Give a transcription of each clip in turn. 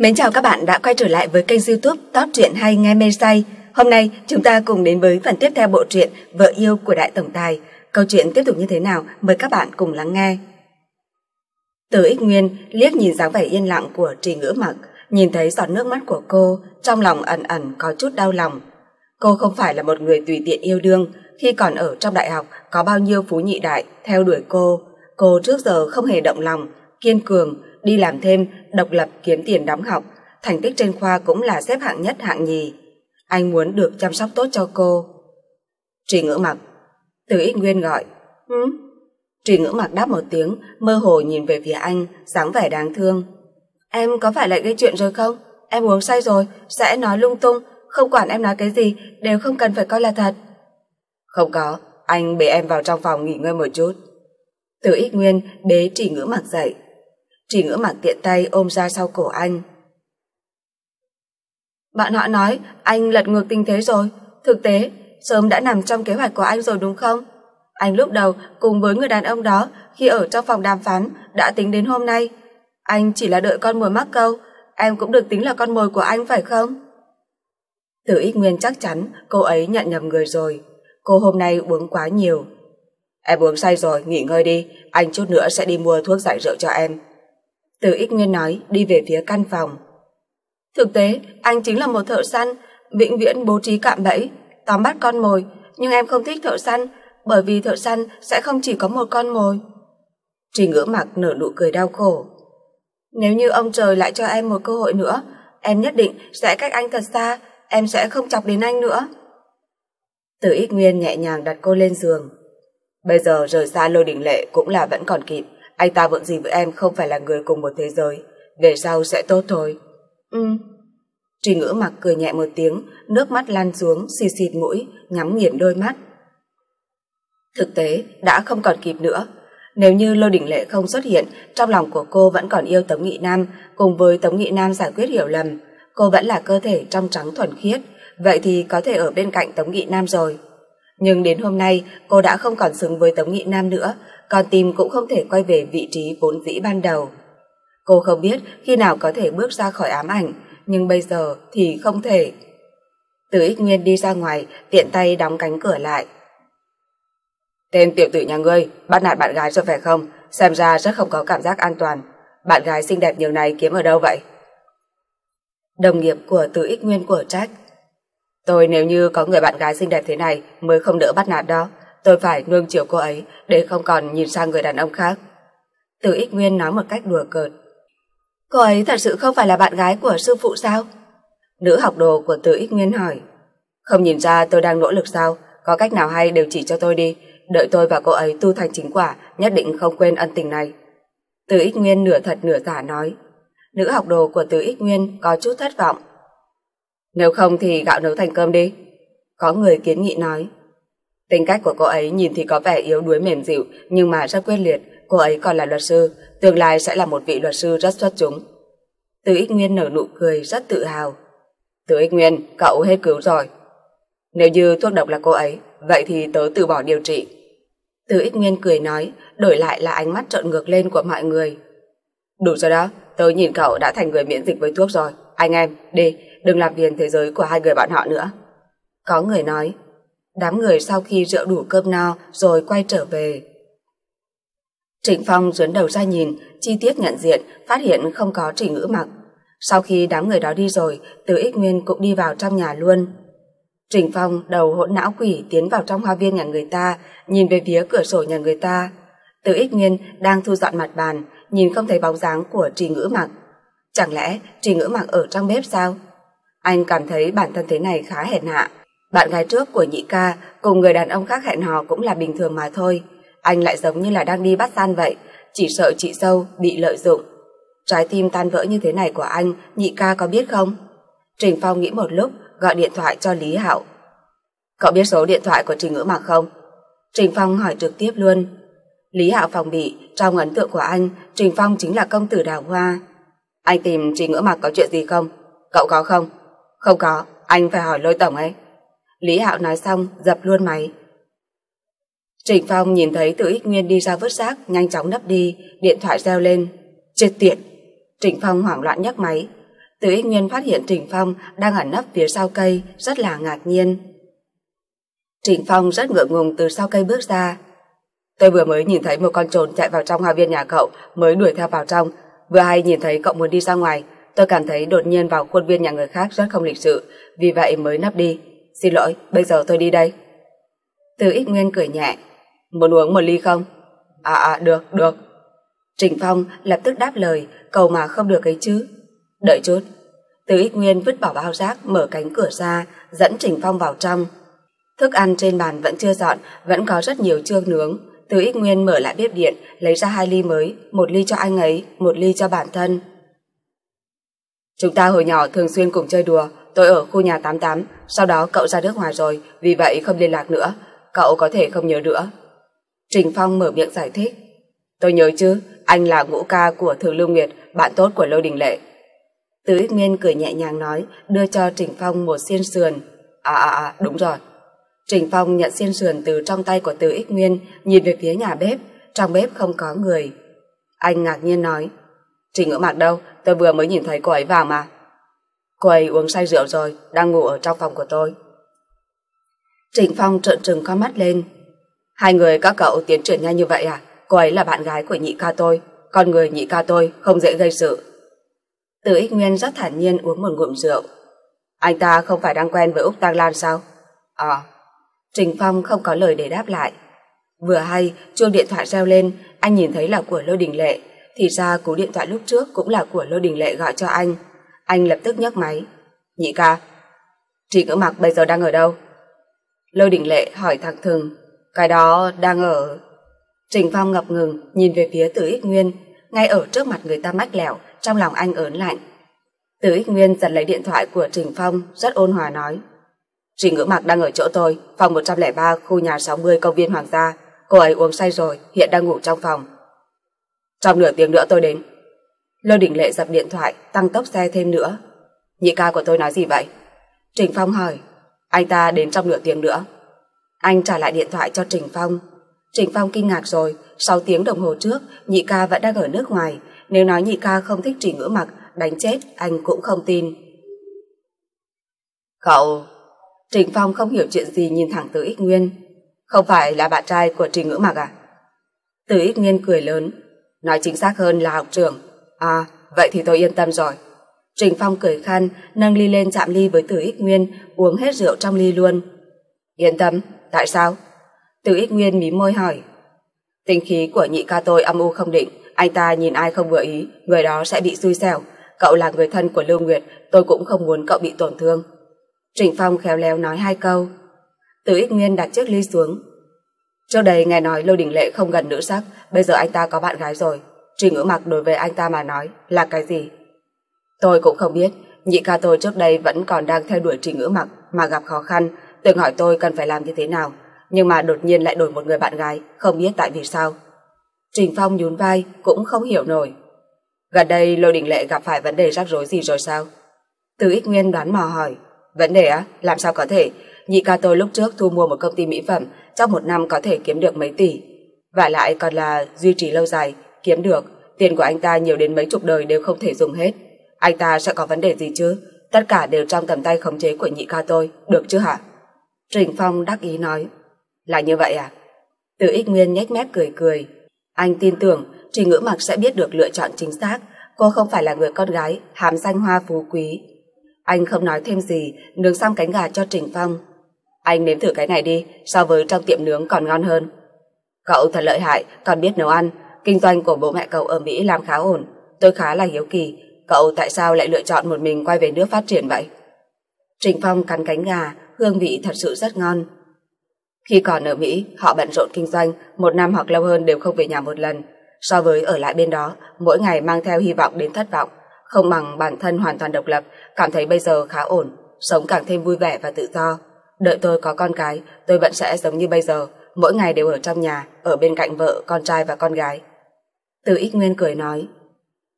Mến chào các bạn đã quay trở lại với kênh youtube Top truyện hay nghe mê say. Hôm nay chúng ta cùng đến với phần tiếp theo bộ truyện Vợ yêu của Đại Tổng Tài. Câu chuyện tiếp tục như thế nào mời các bạn cùng lắng nghe. Từ ích nguyên liếc nhìn dáng vẻ yên lặng của trì ngữ mặc, nhìn thấy giọt nước mắt của cô, trong lòng ẩn ẩn có chút đau lòng. Cô không phải là một người tùy tiện yêu đương, khi còn ở trong đại học có bao nhiêu phú nhị đại theo đuổi cô. Cô trước giờ không hề động lòng, kiên cường, đi làm thêm, độc lập kiếm tiền đóng học. Thành tích trên khoa cũng là xếp hạng nhất hạng nhì. Anh muốn được chăm sóc tốt cho cô. Trì ngữ mặc. Từ ít nguyên gọi. Hứ? Ừ? Trì ngữ mặc đáp một tiếng, mơ hồ nhìn về phía anh, dáng vẻ đáng thương. Em có phải lại gây chuyện rồi không? Em uống say rồi, sẽ nói lung tung, không quản em nói cái gì, đều không cần phải coi là thật. Không có, anh bế em vào trong phòng nghỉ ngơi một chút. Từ ít nguyên bế trì ngữ mặc dậy, chỉ ngữ mặc tiện tay ôm ra sau cổ anh. Bạn họ nói anh lật ngược tình thế rồi. Thực tế, sớm đã nằm trong kế hoạch của anh rồi đúng không? Anh lúc đầu cùng với người đàn ông đó khi ở trong phòng đàm phán đã tính đến hôm nay. Anh chỉ là đợi con mồi mắc câu, em cũng được tính là con mồi của anh phải không? Từ ít nguyên chắc chắn cô ấy nhận nhầm người rồi. Cô hôm nay uống quá nhiều. Em uống say rồi, nghỉ ngơi đi. Anh chút nữa sẽ đi mua thuốc giải rượu cho em. Từ Ích Nguyên nói đi về phía căn phòng. Thực tế, anh chính là một thợ săn, vĩnh viễn bố trí cạm bẫy, tóm bắt con mồi, nhưng em không thích thợ săn, bởi vì thợ săn sẽ không chỉ có một con mồi. Trì ngữ mặt nở nụ cười đau khổ. Nếu như ông trời lại cho em một cơ hội nữa, em nhất định sẽ cách anh thật xa, em sẽ không chọc đến anh nữa. Từ ít nguyên nhẹ nhàng đặt cô lên giường. Bây giờ rời xa lôi đình lệ cũng là vẫn còn kịp. Anh ta vượng gì với em không phải là người cùng một thế giới. Về sau sẽ tốt thôi. Ừ. Trì ngữ mặc cười nhẹ một tiếng, nước mắt lan xuống, xì xịt mũi, nhắm nghiền đôi mắt. Thực tế, đã không còn kịp nữa. Nếu như Lô Đình Lệ không xuất hiện, trong lòng của cô vẫn còn yêu Tống Nghị Nam, cùng với Tống Nghị Nam giải quyết hiểu lầm. Cô vẫn là cơ thể trong trắng thuần khiết, vậy thì có thể ở bên cạnh Tống Nghị Nam rồi. Nhưng đến hôm nay, cô đã không còn xứng với Tống Nghị Nam nữa, con tim cũng không thể quay về vị trí vốn dĩ ban đầu. Cô không biết khi nào có thể bước ra khỏi ám ảnh, nhưng bây giờ thì không thể. Từ ích nguyên đi ra ngoài, tiện tay đóng cánh cửa lại. Tên tiểu tử nhà ngươi, bắt nạt bạn gái rồi phải không? Xem ra rất không có cảm giác an toàn. Bạn gái xinh đẹp nhiều này kiếm ở đâu vậy? Đồng nghiệp của từ ích nguyên của trách. Tôi nếu như có người bạn gái xinh đẹp thế này mới không đỡ bắt nạt đó tôi phải nuông chiều cô ấy để không còn nhìn sang người đàn ông khác. Từ ích nguyên nói một cách đùa cợt. Cô ấy thật sự không phải là bạn gái của sư phụ sao? Nữ học đồ của Từ ích nguyên hỏi. Không nhìn ra tôi đang nỗ lực sao? Có cách nào hay đều chỉ cho tôi đi. Đợi tôi và cô ấy tu thành chính quả, nhất định không quên ân tình này. Từ ích nguyên nửa thật nửa giả nói. Nữ học đồ của Từ ích nguyên có chút thất vọng. Nếu không thì gạo nấu thành cơm đi. Có người kiến nghị nói. Tính cách của cô ấy nhìn thì có vẻ yếu đuối mềm dịu, nhưng mà rất quyết liệt. Cô ấy còn là luật sư, tương lai sẽ là một vị luật sư rất xuất chúng. Từ Ích Nguyên nở nụ cười rất tự hào. Từ Ích Nguyên, cậu hết cứu rồi. Nếu như thuốc độc là cô ấy, vậy thì tớ từ bỏ điều trị. Từ Ích Nguyên cười nói, đổi lại là ánh mắt trợn ngược lên của mọi người. Đủ rồi đó, tớ nhìn cậu đã thành người miễn dịch với thuốc rồi. Anh em, đi, đừng làm phiền thế giới của hai người bạn họ nữa. Có người nói, Đám người sau khi rượu đủ cơm no rồi quay trở về. Trịnh Phong dướn đầu ra nhìn, chi tiết nhận diện, phát hiện không có Trịnh Ngữ mặc. Sau khi đám người đó đi rồi, Từ Ích Nguyên cũng đi vào trong nhà luôn. Trịnh Phong đầu hỗn não quỷ tiến vào trong hoa viên nhà người ta, nhìn về phía cửa sổ nhà người ta. Từ Ích Nguyên đang thu dọn mặt bàn, nhìn không thấy bóng dáng của Trì Ngữ Mặc. Chẳng lẽ Trì Ngữ Mặc ở trong bếp sao? Anh cảm thấy bản thân thế này khá hèn hạ. Bạn gái trước của nhị ca cùng người đàn ông khác hẹn hò cũng là bình thường mà thôi. Anh lại giống như là đang đi bắt gian vậy, chỉ sợ chị sâu bị lợi dụng. Trái tim tan vỡ như thế này của anh, nhị ca có biết không? Trình Phong nghĩ một lúc, gọi điện thoại cho Lý Hạo. Cậu biết số điện thoại của Trình Ngữ Mạc không? Trình Phong hỏi trực tiếp luôn. Lý Hạo phòng bị, trong ấn tượng của anh, Trình Phong chính là công tử đào hoa. Anh tìm Trình Ngữ Mạc có chuyện gì không? Cậu có không? Không có, anh phải hỏi lôi tổng ấy. Lý Hạo nói xong, dập luôn máy. Trịnh Phong nhìn thấy Tử Ích Nguyên đi ra vứt rác, nhanh chóng nấp đi, điện thoại reo lên. Chết tiệt! Trịnh Phong hoảng loạn nhấc máy. Tử Ích Nguyên phát hiện Trịnh Phong đang ẩn nấp phía sau cây, rất là ngạc nhiên. Trịnh Phong rất ngượng ngùng từ sau cây bước ra. Tôi vừa mới nhìn thấy một con trồn chạy vào trong hoa viên nhà cậu, mới đuổi theo vào trong. Vừa hay nhìn thấy cậu muốn đi ra ngoài, tôi cảm thấy đột nhiên vào khuôn viên nhà người khác rất không lịch sự, vì vậy mới nấp đi. Xin lỗi, bây giờ tôi đi đây. Từ ít nguyên cười nhẹ. Muốn uống một ly không? À à, được, được. Trình Phong lập tức đáp lời, cầu mà không được ấy chứ. Đợi chút. Từ ít nguyên vứt bỏ bao rác, mở cánh cửa ra, dẫn Trình Phong vào trong. Thức ăn trên bàn vẫn chưa dọn, vẫn có rất nhiều chương nướng. Từ ít nguyên mở lại bếp điện, lấy ra hai ly mới, một ly cho anh ấy, một ly cho bản thân. Chúng ta hồi nhỏ thường xuyên cùng chơi đùa, tôi ở khu nhà 88, sau đó cậu ra nước ngoài rồi, vì vậy không liên lạc nữa. Cậu có thể không nhớ nữa. Trình Phong mở miệng giải thích. Tôi nhớ chứ, anh là ngũ ca của Thường Lưu Nguyệt, bạn tốt của Lô Đình Lệ. Tứ Ích Miên cười nhẹ nhàng nói, đưa cho Trình Phong một xiên sườn. À à à, đúng rồi. Trình Phong nhận xiên sườn từ trong tay của Tứ Ích Nguyên, nhìn về phía nhà bếp. Trong bếp không có người. Anh ngạc nhiên nói, Trình ở mặt đâu, tôi vừa mới nhìn thấy cô ấy vào mà. Cô ấy uống say rượu rồi, đang ngủ ở trong phòng của tôi. Trịnh Phong trợn trừng con mắt lên. Hai người các cậu tiến triển nhanh như vậy à? Cô ấy là bạn gái của nhị ca tôi. Con người nhị ca tôi không dễ gây sự. Từ ích nguyên rất thản nhiên uống một ngụm rượu. Anh ta không phải đang quen với Úc Tăng Lan sao? À, Trình Phong không có lời để đáp lại. Vừa hay, chuông điện thoại reo lên, anh nhìn thấy là của Lô Đình Lệ. Thì ra cú điện thoại lúc trước cũng là của Lô Đình Lệ gọi cho anh. Anh lập tức nhấc máy. Nhị ca, Trì Cữ Mặc bây giờ đang ở đâu? Lôi Đình Lệ hỏi thẳng thừng. Cái đó đang ở... Trình Phong ngập ngừng nhìn về phía Tử Ích Nguyên, ngay ở trước mặt người ta mách lẻo, trong lòng anh ớn lạnh. Tử Ích Nguyên giật lấy điện thoại của Trình Phong, rất ôn hòa nói. Trình Ngữ Mặc đang ở chỗ tôi, phòng 103, khu nhà 60 công viên Hoàng gia. Cô ấy uống say rồi, hiện đang ngủ trong phòng. Trong nửa tiếng nữa tôi đến, Lô Đình Lệ dập điện thoại, tăng tốc xe thêm nữa. Nhị ca của tôi nói gì vậy? Trình Phong hỏi. Anh ta đến trong nửa tiếng nữa. Anh trả lại điện thoại cho Trình Phong. Trình Phong kinh ngạc rồi, 6 tiếng đồng hồ trước, nhị ca vẫn đang ở nước ngoài. Nếu nói nhị ca không thích Trình Ngữ Mặc, đánh chết, anh cũng không tin. Cậu... Trình Phong không hiểu chuyện gì nhìn thẳng Từ Ích Nguyên. Không phải là bạn trai của Trình Ngữ Mặc à? Từ Ích Nguyên cười lớn. Nói chính xác hơn là học trưởng À, vậy thì tôi yên tâm rồi. Trình Phong cười khăn, nâng ly lên chạm ly với Tử Ích Nguyên, uống hết rượu trong ly luôn. Yên tâm, tại sao? Tử Ích Nguyên mím môi hỏi. Tình khí của nhị ca tôi âm u không định, anh ta nhìn ai không vừa ý, người đó sẽ bị xui xẻo. Cậu là người thân của Lưu Nguyệt, tôi cũng không muốn cậu bị tổn thương. Trình Phong khéo léo nói hai câu. Tử Ích Nguyên đặt chiếc ly xuống. Trước đây nghe nói Lôi Đình Lệ không gần nữ sắc, bây giờ anh ta có bạn gái rồi, Trình ngữ mặc đối với anh ta mà nói là cái gì? Tôi cũng không biết, nhị ca tôi trước đây vẫn còn đang theo đuổi trình ngữ mặc mà gặp khó khăn, từng hỏi tôi cần phải làm như thế nào, nhưng mà đột nhiên lại đổi một người bạn gái, không biết tại vì sao. Trình Phong nhún vai, cũng không hiểu nổi. Gần đây Lôi Đình Lệ gặp phải vấn đề rắc rối gì rồi sao? Từ ích nguyên đoán mò hỏi. Vấn đề á, làm sao có thể? Nhị ca tôi lúc trước thu mua một công ty mỹ phẩm, trong một năm có thể kiếm được mấy tỷ. Và lại còn là duy trì lâu dài, kiếm được, tiền của anh ta nhiều đến mấy chục đời đều không thể dùng hết. Anh ta sẽ có vấn đề gì chứ? Tất cả đều trong tầm tay khống chế của nhị ca tôi, được chứ hả? Trình Phong đắc ý nói. Là như vậy à? Từ ích nguyên nhếch mép cười cười. Anh tin tưởng Trình Ngữ Mặc sẽ biết được lựa chọn chính xác. Cô không phải là người con gái, hàm danh hoa phú quý. Anh không nói thêm gì, nướng xong cánh gà cho Trình Phong. Anh nếm thử cái này đi, so với trong tiệm nướng còn ngon hơn. Cậu thật lợi hại, còn biết nấu ăn, Kinh doanh của bố mẹ cậu ở Mỹ làm khá ổn, tôi khá là hiếu kỳ, cậu tại sao lại lựa chọn một mình quay về nước phát triển vậy? Trình Phong cắn cánh gà, hương vị thật sự rất ngon. Khi còn ở Mỹ, họ bận rộn kinh doanh, một năm hoặc lâu hơn đều không về nhà một lần. So với ở lại bên đó, mỗi ngày mang theo hy vọng đến thất vọng, không bằng bản thân hoàn toàn độc lập, cảm thấy bây giờ khá ổn, sống càng thêm vui vẻ và tự do. Đợi tôi có con cái, tôi vẫn sẽ giống như bây giờ, mỗi ngày đều ở trong nhà, ở bên cạnh vợ, con trai và con gái. Từ Ích Nguyên cười nói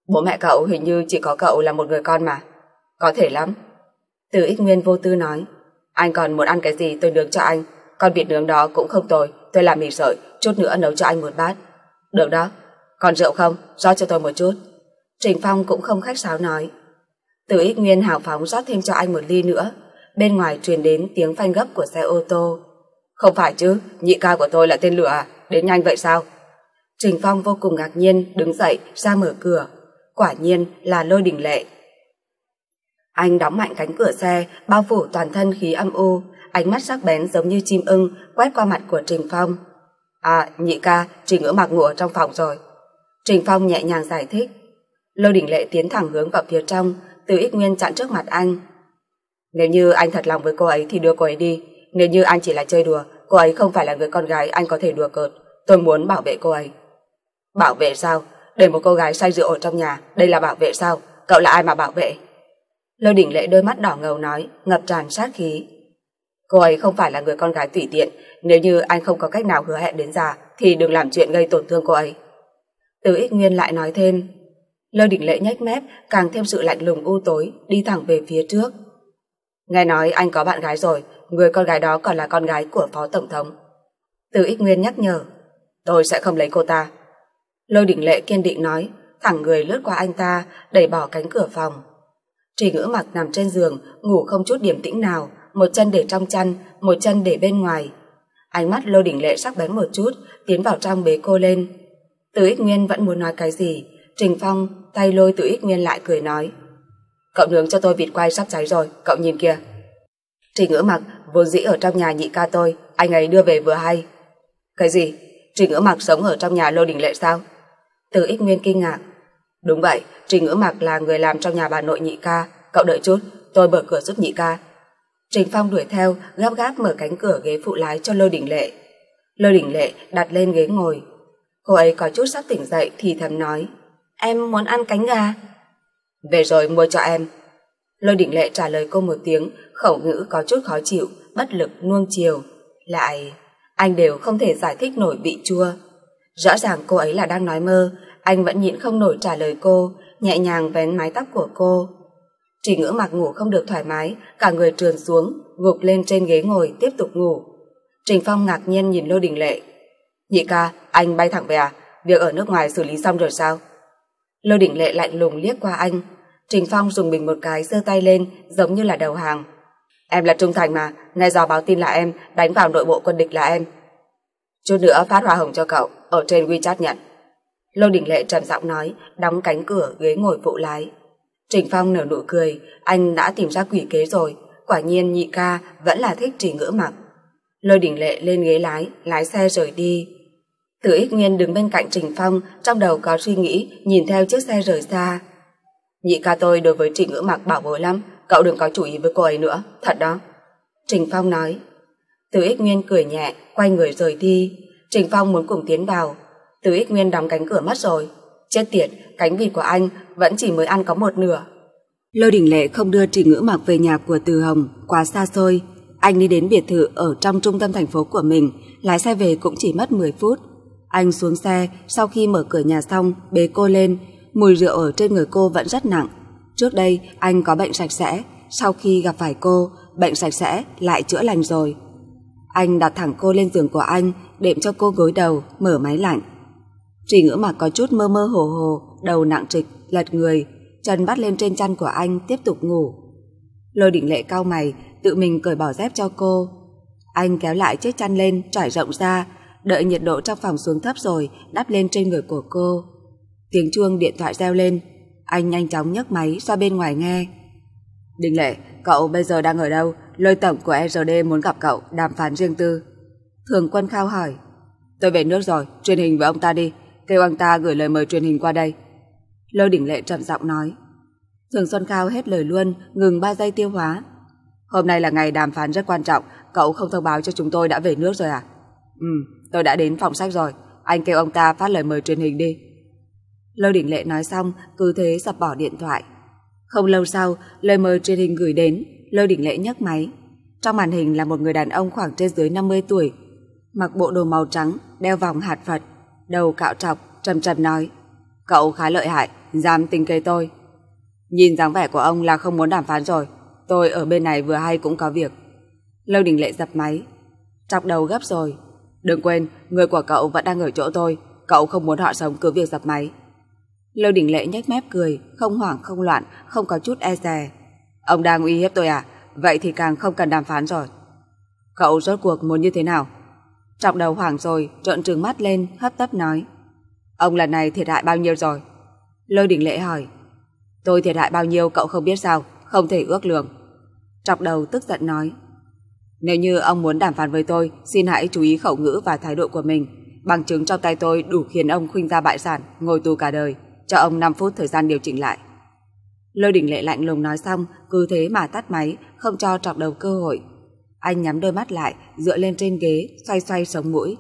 Bố mẹ cậu hình như chỉ có cậu là một người con mà Có thể lắm Từ Ích Nguyên vô tư nói Anh còn muốn ăn cái gì tôi nướng cho anh Con vịt nướng đó cũng không tồi Tôi làm mì sợi Chút nữa nấu cho anh một bát Được đó Còn rượu không rót cho tôi một chút Trình Phong cũng không khách sáo nói Từ Ích Nguyên hào phóng rót thêm cho anh một ly nữa Bên ngoài truyền đến tiếng phanh gấp của xe ô tô Không phải chứ Nhị ca của tôi là tên lửa à Đến nhanh vậy sao Trình Phong vô cùng ngạc nhiên đứng dậy ra mở cửa. Quả nhiên là lôi đình lệ. Anh đóng mạnh cánh cửa xe, bao phủ toàn thân khí âm u, ánh mắt sắc bén giống như chim ưng quét qua mặt của Trình Phong. À, nhị ca, Trình ngỡ mặc ngủ ở trong phòng rồi. Trình Phong nhẹ nhàng giải thích. Lôi đình lệ tiến thẳng hướng vào phía trong, từ ít nguyên chặn trước mặt anh. Nếu như anh thật lòng với cô ấy thì đưa cô ấy đi. Nếu như anh chỉ là chơi đùa, cô ấy không phải là người con gái anh có thể đùa cợt. Tôi muốn bảo vệ cô ấy. Bảo vệ sao? Để một cô gái say rượu ở trong nhà, đây là bảo vệ sao? Cậu là ai mà bảo vệ? Lôi đỉnh lệ đôi mắt đỏ ngầu nói, ngập tràn sát khí. Cô ấy không phải là người con gái tùy tiện, nếu như anh không có cách nào hứa hẹn đến già thì đừng làm chuyện gây tổn thương cô ấy. Từ ích nguyên lại nói thêm, Lôi đỉnh lệ nhếch mép, càng thêm sự lạnh lùng u tối, đi thẳng về phía trước. Nghe nói anh có bạn gái rồi, người con gái đó còn là con gái của phó tổng thống. Từ ích nguyên nhắc nhở, tôi sẽ không lấy cô ta, Lôi đỉnh lệ kiên định nói, thẳng người lướt qua anh ta, đẩy bỏ cánh cửa phòng. Trì ngữ mặc nằm trên giường, ngủ không chút điểm tĩnh nào, một chân để trong chăn, một chân để bên ngoài. Ánh mắt lôi đỉnh lệ sắc bén một chút, tiến vào trong bế cô lên. Từ ích nguyên vẫn muốn nói cái gì, Trình Phong tay lôi từ ích nguyên lại cười nói. Cậu nướng cho tôi vịt quay sắp cháy rồi, cậu nhìn kìa. Trì ngữ mặc vốn dĩ ở trong nhà nhị ca tôi, anh ấy đưa về vừa hay. Cái gì? Trì ngữ mặc sống ở trong nhà lôi đỉnh lệ sao? Từ ích nguyên kinh ngạc. Đúng vậy, Trình Ngữ mặc là người làm trong nhà bà nội nhị ca. Cậu đợi chút, tôi mở cửa giúp nhị ca. Trình Phong đuổi theo, gấp gáp mở cánh cửa ghế phụ lái cho Lôi Đình Lệ. Lôi Đình Lệ đặt lên ghế ngồi. Cô ấy có chút sắp tỉnh dậy thì thầm nói. Em muốn ăn cánh gà. Về rồi mua cho em. Lôi Đình Lệ trả lời cô một tiếng, khẩu ngữ có chút khó chịu, bất lực nuông chiều. Lại, anh đều không thể giải thích nổi bị chua. Rõ ràng cô ấy là đang nói mơ, anh vẫn nhịn không nổi trả lời cô, nhẹ nhàng vén mái tóc của cô. Chỉ Ngữ mặc ngủ không được thoải mái, cả người trườn xuống, gục lên trên ghế ngồi tiếp tục ngủ. Trình Phong ngạc nhiên nhìn Lô Đình Lệ. Nhị ca, anh bay thẳng về à? Việc ở nước ngoài xử lý xong rồi sao? Lô Đình Lệ lạnh lùng liếc qua anh. Trình Phong dùng mình một cái giơ tay lên giống như là đầu hàng. Em là trung thành mà, nghe do báo tin là em, đánh vào nội bộ quân địch là em. Chút nữa phát hoa hồng cho cậu ở trên WeChat nhận. Lô Đình Lệ trầm giọng nói, đóng cánh cửa ghế ngồi phụ lái. Trình Phong nở nụ cười, anh đã tìm ra quỷ kế rồi, quả nhiên nhị ca vẫn là thích trì ngữ mặc. Lô Đình Lệ lên ghế lái, lái xe rời đi. Từ ích nghiên đứng bên cạnh Trình Phong, trong đầu có suy nghĩ, nhìn theo chiếc xe rời xa. Nhị ca tôi đối với trì ngữ mặc bảo bối lắm, cậu đừng có chú ý với cô ấy nữa, thật đó. Trình Phong nói. Từ ích nguyên cười nhẹ, quay người rời đi. Trình Phong muốn cùng tiến vào. Từ ích nguyên đóng cánh cửa mất rồi. Chết tiệt, cánh vịt của anh vẫn chỉ mới ăn có một nửa. Lôi đỉnh Lệ không đưa Trình Ngữ Mặc về nhà của Từ Hồng, quá xa xôi. Anh đi đến biệt thự ở trong trung tâm thành phố của mình, lái xe về cũng chỉ mất 10 phút. Anh xuống xe, sau khi mở cửa nhà xong, bế cô lên. Mùi rượu ở trên người cô vẫn rất nặng. Trước đây, anh có bệnh sạch sẽ. Sau khi gặp phải cô, bệnh sạch sẽ lại chữa lành rồi. Anh đặt thẳng cô lên giường của anh, đệm cho cô gối đầu, mở máy lạnh. Trì ngữ mà có chút mơ mơ hồ hồ, đầu nặng trịch, lật người, chân bắt lên trên chăn của anh tiếp tục ngủ. Lôi định lệ cao mày, tự mình cởi bỏ dép cho cô. Anh kéo lại chiếc chăn lên, trải rộng ra, đợi nhiệt độ trong phòng xuống thấp rồi, đắp lên trên người của cô. Tiếng chuông điện thoại reo lên, anh nhanh chóng nhấc máy ra bên ngoài nghe. Định lệ, cậu bây giờ đang ở đâu? Lôi tổng của RD e muốn gặp cậu, đàm phán riêng tư. Thường quân khao hỏi. Tôi về nước rồi, truyền hình với ông ta đi. Kêu ông ta gửi lời mời truyền hình qua đây. Lôi đỉnh lệ trầm giọng nói. Thường Xuân Cao hết lời luôn, ngừng 3 giây tiêu hóa. Hôm nay là ngày đàm phán rất quan trọng, cậu không thông báo cho chúng tôi đã về nước rồi à? Ừ, tôi đã đến phòng sách rồi, anh kêu ông ta phát lời mời truyền hình đi. Lôi đỉnh Lệ nói xong, cứ thế sập bỏ điện thoại. Không lâu sau, lời mời truyền hình gửi đến, Lôi Đình Lệ nhấc máy. Trong màn hình là một người đàn ông khoảng trên dưới 50 tuổi, mặc bộ đồ màu trắng, đeo vòng hạt Phật, đầu cạo trọc, trầm trầm nói. Cậu khá lợi hại, dám tính kế tôi. Nhìn dáng vẻ của ông là không muốn đàm phán rồi, tôi ở bên này vừa hay cũng có việc. Lôi Đình Lệ dập máy, chọc đầu gấp rồi. Đừng quên, người của cậu vẫn đang ở chỗ tôi, cậu không muốn họ sống cứ việc dập máy. Lưu Đình Lệ nhếch mép cười, không hoảng không loạn, không có chút e dè. Ông đang uy hiếp tôi à? Vậy thì càng không cần đàm phán rồi. Cậu rốt cuộc muốn như thế nào? Trọng đầu hoảng rồi, trợn trừng mắt lên, hấp tấp nói. Ông lần này thiệt hại bao nhiêu rồi? Lôi đỉnh lệ hỏi. Tôi thiệt hại bao nhiêu cậu không biết sao, không thể ước lượng. Trọng đầu tức giận nói. Nếu như ông muốn đàm phán với tôi, xin hãy chú ý khẩu ngữ và thái độ của mình. Bằng chứng trong tay tôi đủ khiến ông khuynh ra bại sản, ngồi tù cả đời cho ông 5 phút thời gian điều chỉnh lại. Lôi đình lệ lạnh lùng nói xong, cứ thế mà tắt máy, không cho trọc đầu cơ hội. Anh nhắm đôi mắt lại, dựa lên trên ghế, xoay xoay sống mũi.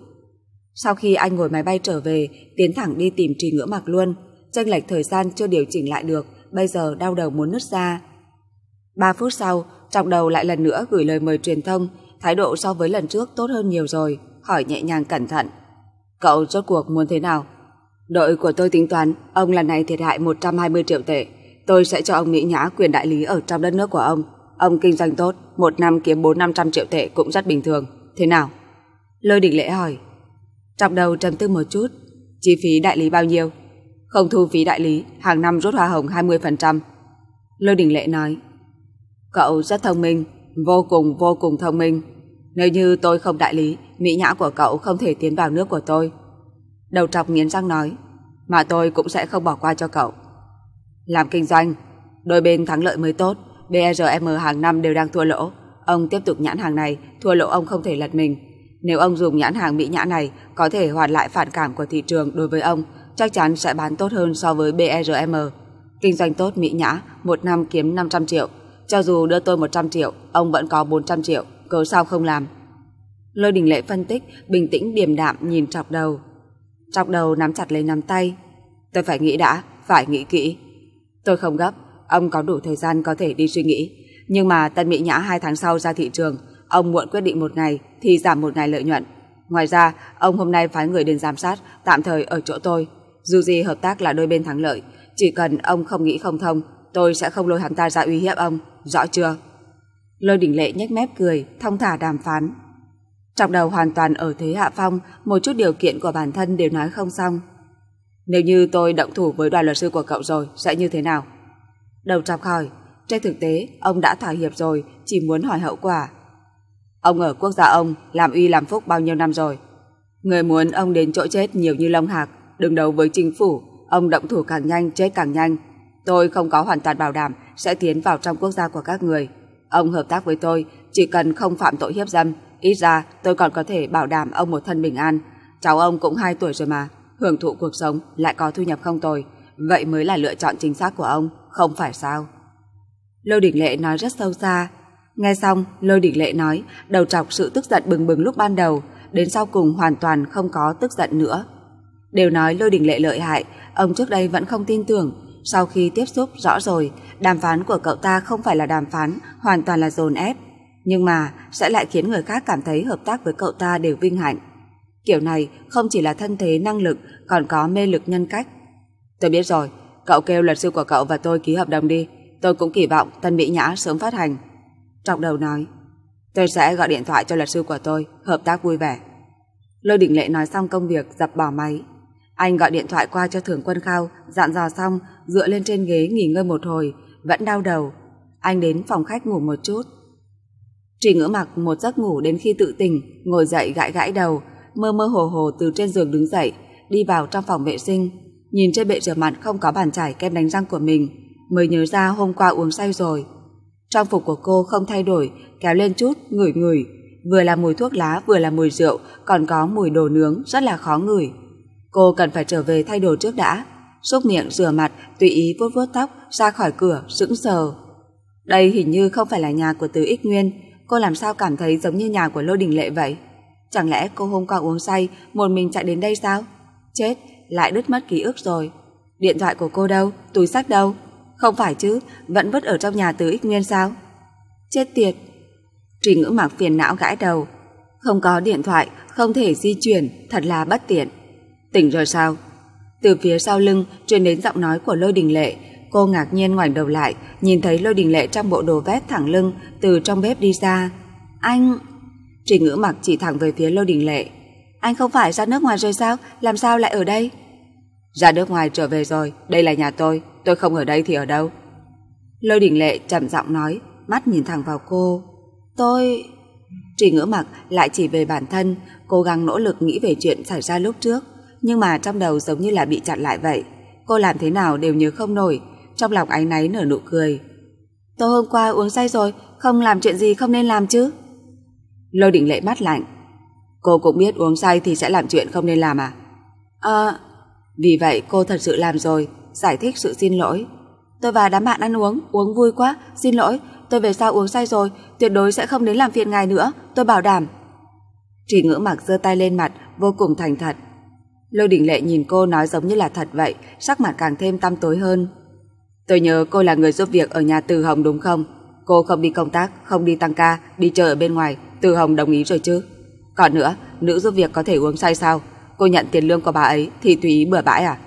Sau khi anh ngồi máy bay trở về, tiến thẳng đi tìm trì ngưỡng mặc luôn. Chênh lệch thời gian chưa điều chỉnh lại được, bây giờ đau đầu muốn nứt ra. Ba phút sau, trọng đầu lại lần nữa gửi lời mời truyền thông, thái độ so với lần trước tốt hơn nhiều rồi, hỏi nhẹ nhàng cẩn thận. Cậu rốt cuộc muốn thế nào? Đội của tôi tính toán, ông lần này thiệt hại 120 triệu tệ. Tôi sẽ cho ông Mỹ Nhã quyền đại lý ở trong đất nước của ông. Ông kinh doanh tốt, một năm kiếm 4-500 triệu tệ cũng rất bình thường. Thế nào? Lôi đình lễ hỏi. Trong đầu trầm tư một chút, chi phí đại lý bao nhiêu? Không thu phí đại lý, hàng năm rút hoa hồng 20%. Lôi đình lễ nói. Cậu rất thông minh, vô cùng vô cùng thông minh. Nếu như tôi không đại lý, mỹ nhã của cậu không thể tiến vào nước của tôi. Đầu trọc nghiến răng nói Mà tôi cũng sẽ không bỏ qua cho cậu Làm kinh doanh Đôi bên thắng lợi mới tốt BRM hàng năm đều đang thua lỗ Ông tiếp tục nhãn hàng này Thua lỗ ông không thể lật mình Nếu ông dùng nhãn hàng mỹ nhã này Có thể hoàn lại phản cảm của thị trường đối với ông Chắc chắn sẽ bán tốt hơn so với BRM Kinh doanh tốt mỹ nhã Một năm kiếm 500 triệu Cho dù đưa tôi 100 triệu Ông vẫn có 400 triệu Cớ sao không làm Lôi đình lệ phân tích Bình tĩnh điềm đạm nhìn chọc đầu trong đầu nắm chặt lấy nắm tay. Tôi phải nghĩ đã, phải nghĩ kỹ. Tôi không gấp, ông có đủ thời gian có thể đi suy nghĩ. Nhưng mà Tân Mỹ Nhã hai tháng sau ra thị trường, ông muộn quyết định một ngày thì giảm một ngày lợi nhuận. Ngoài ra, ông hôm nay phái người đến giám sát, tạm thời ở chỗ tôi. Dù gì hợp tác là đôi bên thắng lợi, chỉ cần ông không nghĩ không thông, tôi sẽ không lôi hắn ta ra uy hiếp ông, rõ chưa? Lôi đỉnh lệ nhếch mép cười, thông thả đàm phán. Trong đầu hoàn toàn ở thế hạ phong, một chút điều kiện của bản thân đều nói không xong. Nếu như tôi động thủ với đoàn luật sư của cậu rồi, sẽ như thế nào? Đầu chọc hỏi, trên thực tế, ông đã thỏa hiệp rồi, chỉ muốn hỏi hậu quả. Ông ở quốc gia ông, làm uy làm phúc bao nhiêu năm rồi? Người muốn ông đến chỗ chết nhiều như lông hạc, đừng đấu với chính phủ, ông động thủ càng nhanh, chết càng nhanh. Tôi không có hoàn toàn bảo đảm sẽ tiến vào trong quốc gia của các người. Ông hợp tác với tôi, chỉ cần không phạm tội hiếp dâm, Ít ra tôi còn có thể bảo đảm ông một thân bình an. Cháu ông cũng 2 tuổi rồi mà, hưởng thụ cuộc sống lại có thu nhập không tồi. Vậy mới là lựa chọn chính xác của ông, không phải sao? Lôi Đình Lệ nói rất sâu xa. Nghe xong, Lôi Đình Lệ nói, đầu trọc sự tức giận bừng bừng lúc ban đầu, đến sau cùng hoàn toàn không có tức giận nữa. Đều nói Lôi Đình Lệ lợi hại, ông trước đây vẫn không tin tưởng. Sau khi tiếp xúc rõ rồi, đàm phán của cậu ta không phải là đàm phán, hoàn toàn là dồn ép nhưng mà sẽ lại khiến người khác cảm thấy hợp tác với cậu ta đều vinh hạnh. Kiểu này không chỉ là thân thế năng lực, còn có mê lực nhân cách. Tôi biết rồi, cậu kêu luật sư của cậu và tôi ký hợp đồng đi. Tôi cũng kỳ vọng Tân Mỹ Nhã sớm phát hành. Trọng đầu nói, tôi sẽ gọi điện thoại cho luật sư của tôi, hợp tác vui vẻ. Lôi Đình Lệ nói xong công việc, dập bỏ máy. Anh gọi điện thoại qua cho Thưởng Quân Khao, dặn dò xong, dựa lên trên ghế nghỉ ngơi một hồi, vẫn đau đầu. Anh đến phòng khách ngủ một chút. Trì ngỡ mặc một giấc ngủ đến khi tự tỉnh, ngồi dậy gãi gãi đầu, mơ mơ hồ hồ từ trên giường đứng dậy, đi vào trong phòng vệ sinh. Nhìn trên bệ rửa mặt không có bàn chải kem đánh răng của mình, mới nhớ ra hôm qua uống say rồi. Trang phục của cô không thay đổi, kéo lên chút, ngửi ngửi. Vừa là mùi thuốc lá, vừa là mùi rượu, còn có mùi đồ nướng rất là khó ngửi. Cô cần phải trở về thay đồ trước đã. Xúc miệng, rửa mặt, tùy ý vuốt vuốt tóc, ra khỏi cửa, sững sờ. Đây hình như không phải là nhà của Từ Ích Nguyên, cô làm sao cảm thấy giống như nhà của lôi Đình Lệ vậy? Chẳng lẽ cô hôm qua uống say, một mình chạy đến đây sao? Chết, lại đứt mất ký ức rồi. Điện thoại của cô đâu? Túi sách đâu? Không phải chứ, vẫn vứt ở trong nhà từ ích nguyên sao? Chết tiệt! Trì ngữ mạc phiền não gãi đầu. Không có điện thoại, không thể di chuyển, thật là bất tiện. Tỉnh rồi sao? Từ phía sau lưng truyền đến giọng nói của Lôi Đình Lệ, Cô ngạc nhiên ngoảnh đầu lại, nhìn thấy lôi đình lệ trong bộ đồ vét thẳng lưng từ trong bếp đi ra. Anh... Trình ngữ mặc chỉ thẳng về phía lôi đình lệ. Anh không phải ra nước ngoài rồi sao? Làm sao lại ở đây? Ra nước ngoài trở về rồi, đây là nhà tôi, tôi không ở đây thì ở đâu? Lôi đình lệ chậm giọng nói, mắt nhìn thẳng vào cô. Tôi... Trình ngữ mặc lại chỉ về bản thân, cố gắng nỗ lực nghĩ về chuyện xảy ra lúc trước, nhưng mà trong đầu giống như là bị chặn lại vậy. Cô làm thế nào đều nhớ không nổi, trong lòng áy náy nở nụ cười. Tôi hôm qua uống say rồi, không làm chuyện gì không nên làm chứ. Lôi định lệ mắt lạnh. Cô cũng biết uống say thì sẽ làm chuyện không nên làm à? Ờ. vì vậy cô thật sự làm rồi, giải thích sự xin lỗi. Tôi và đám bạn ăn uống, uống vui quá, xin lỗi, tôi về sau uống say rồi, tuyệt đối sẽ không đến làm phiền ngài nữa, tôi bảo đảm. Trì ngữ mặc giơ tay lên mặt, vô cùng thành thật. Lôi đình lệ nhìn cô nói giống như là thật vậy, sắc mặt càng thêm tăm tối hơn. Tôi nhớ cô là người giúp việc ở nhà Từ Hồng đúng không? Cô không đi công tác, không đi tăng ca, đi chợ ở bên ngoài, Từ Hồng đồng ý rồi chứ? Còn nữa, nữ giúp việc có thể uống say sao? Cô nhận tiền lương của bà ấy thì tùy ý bừa bãi à?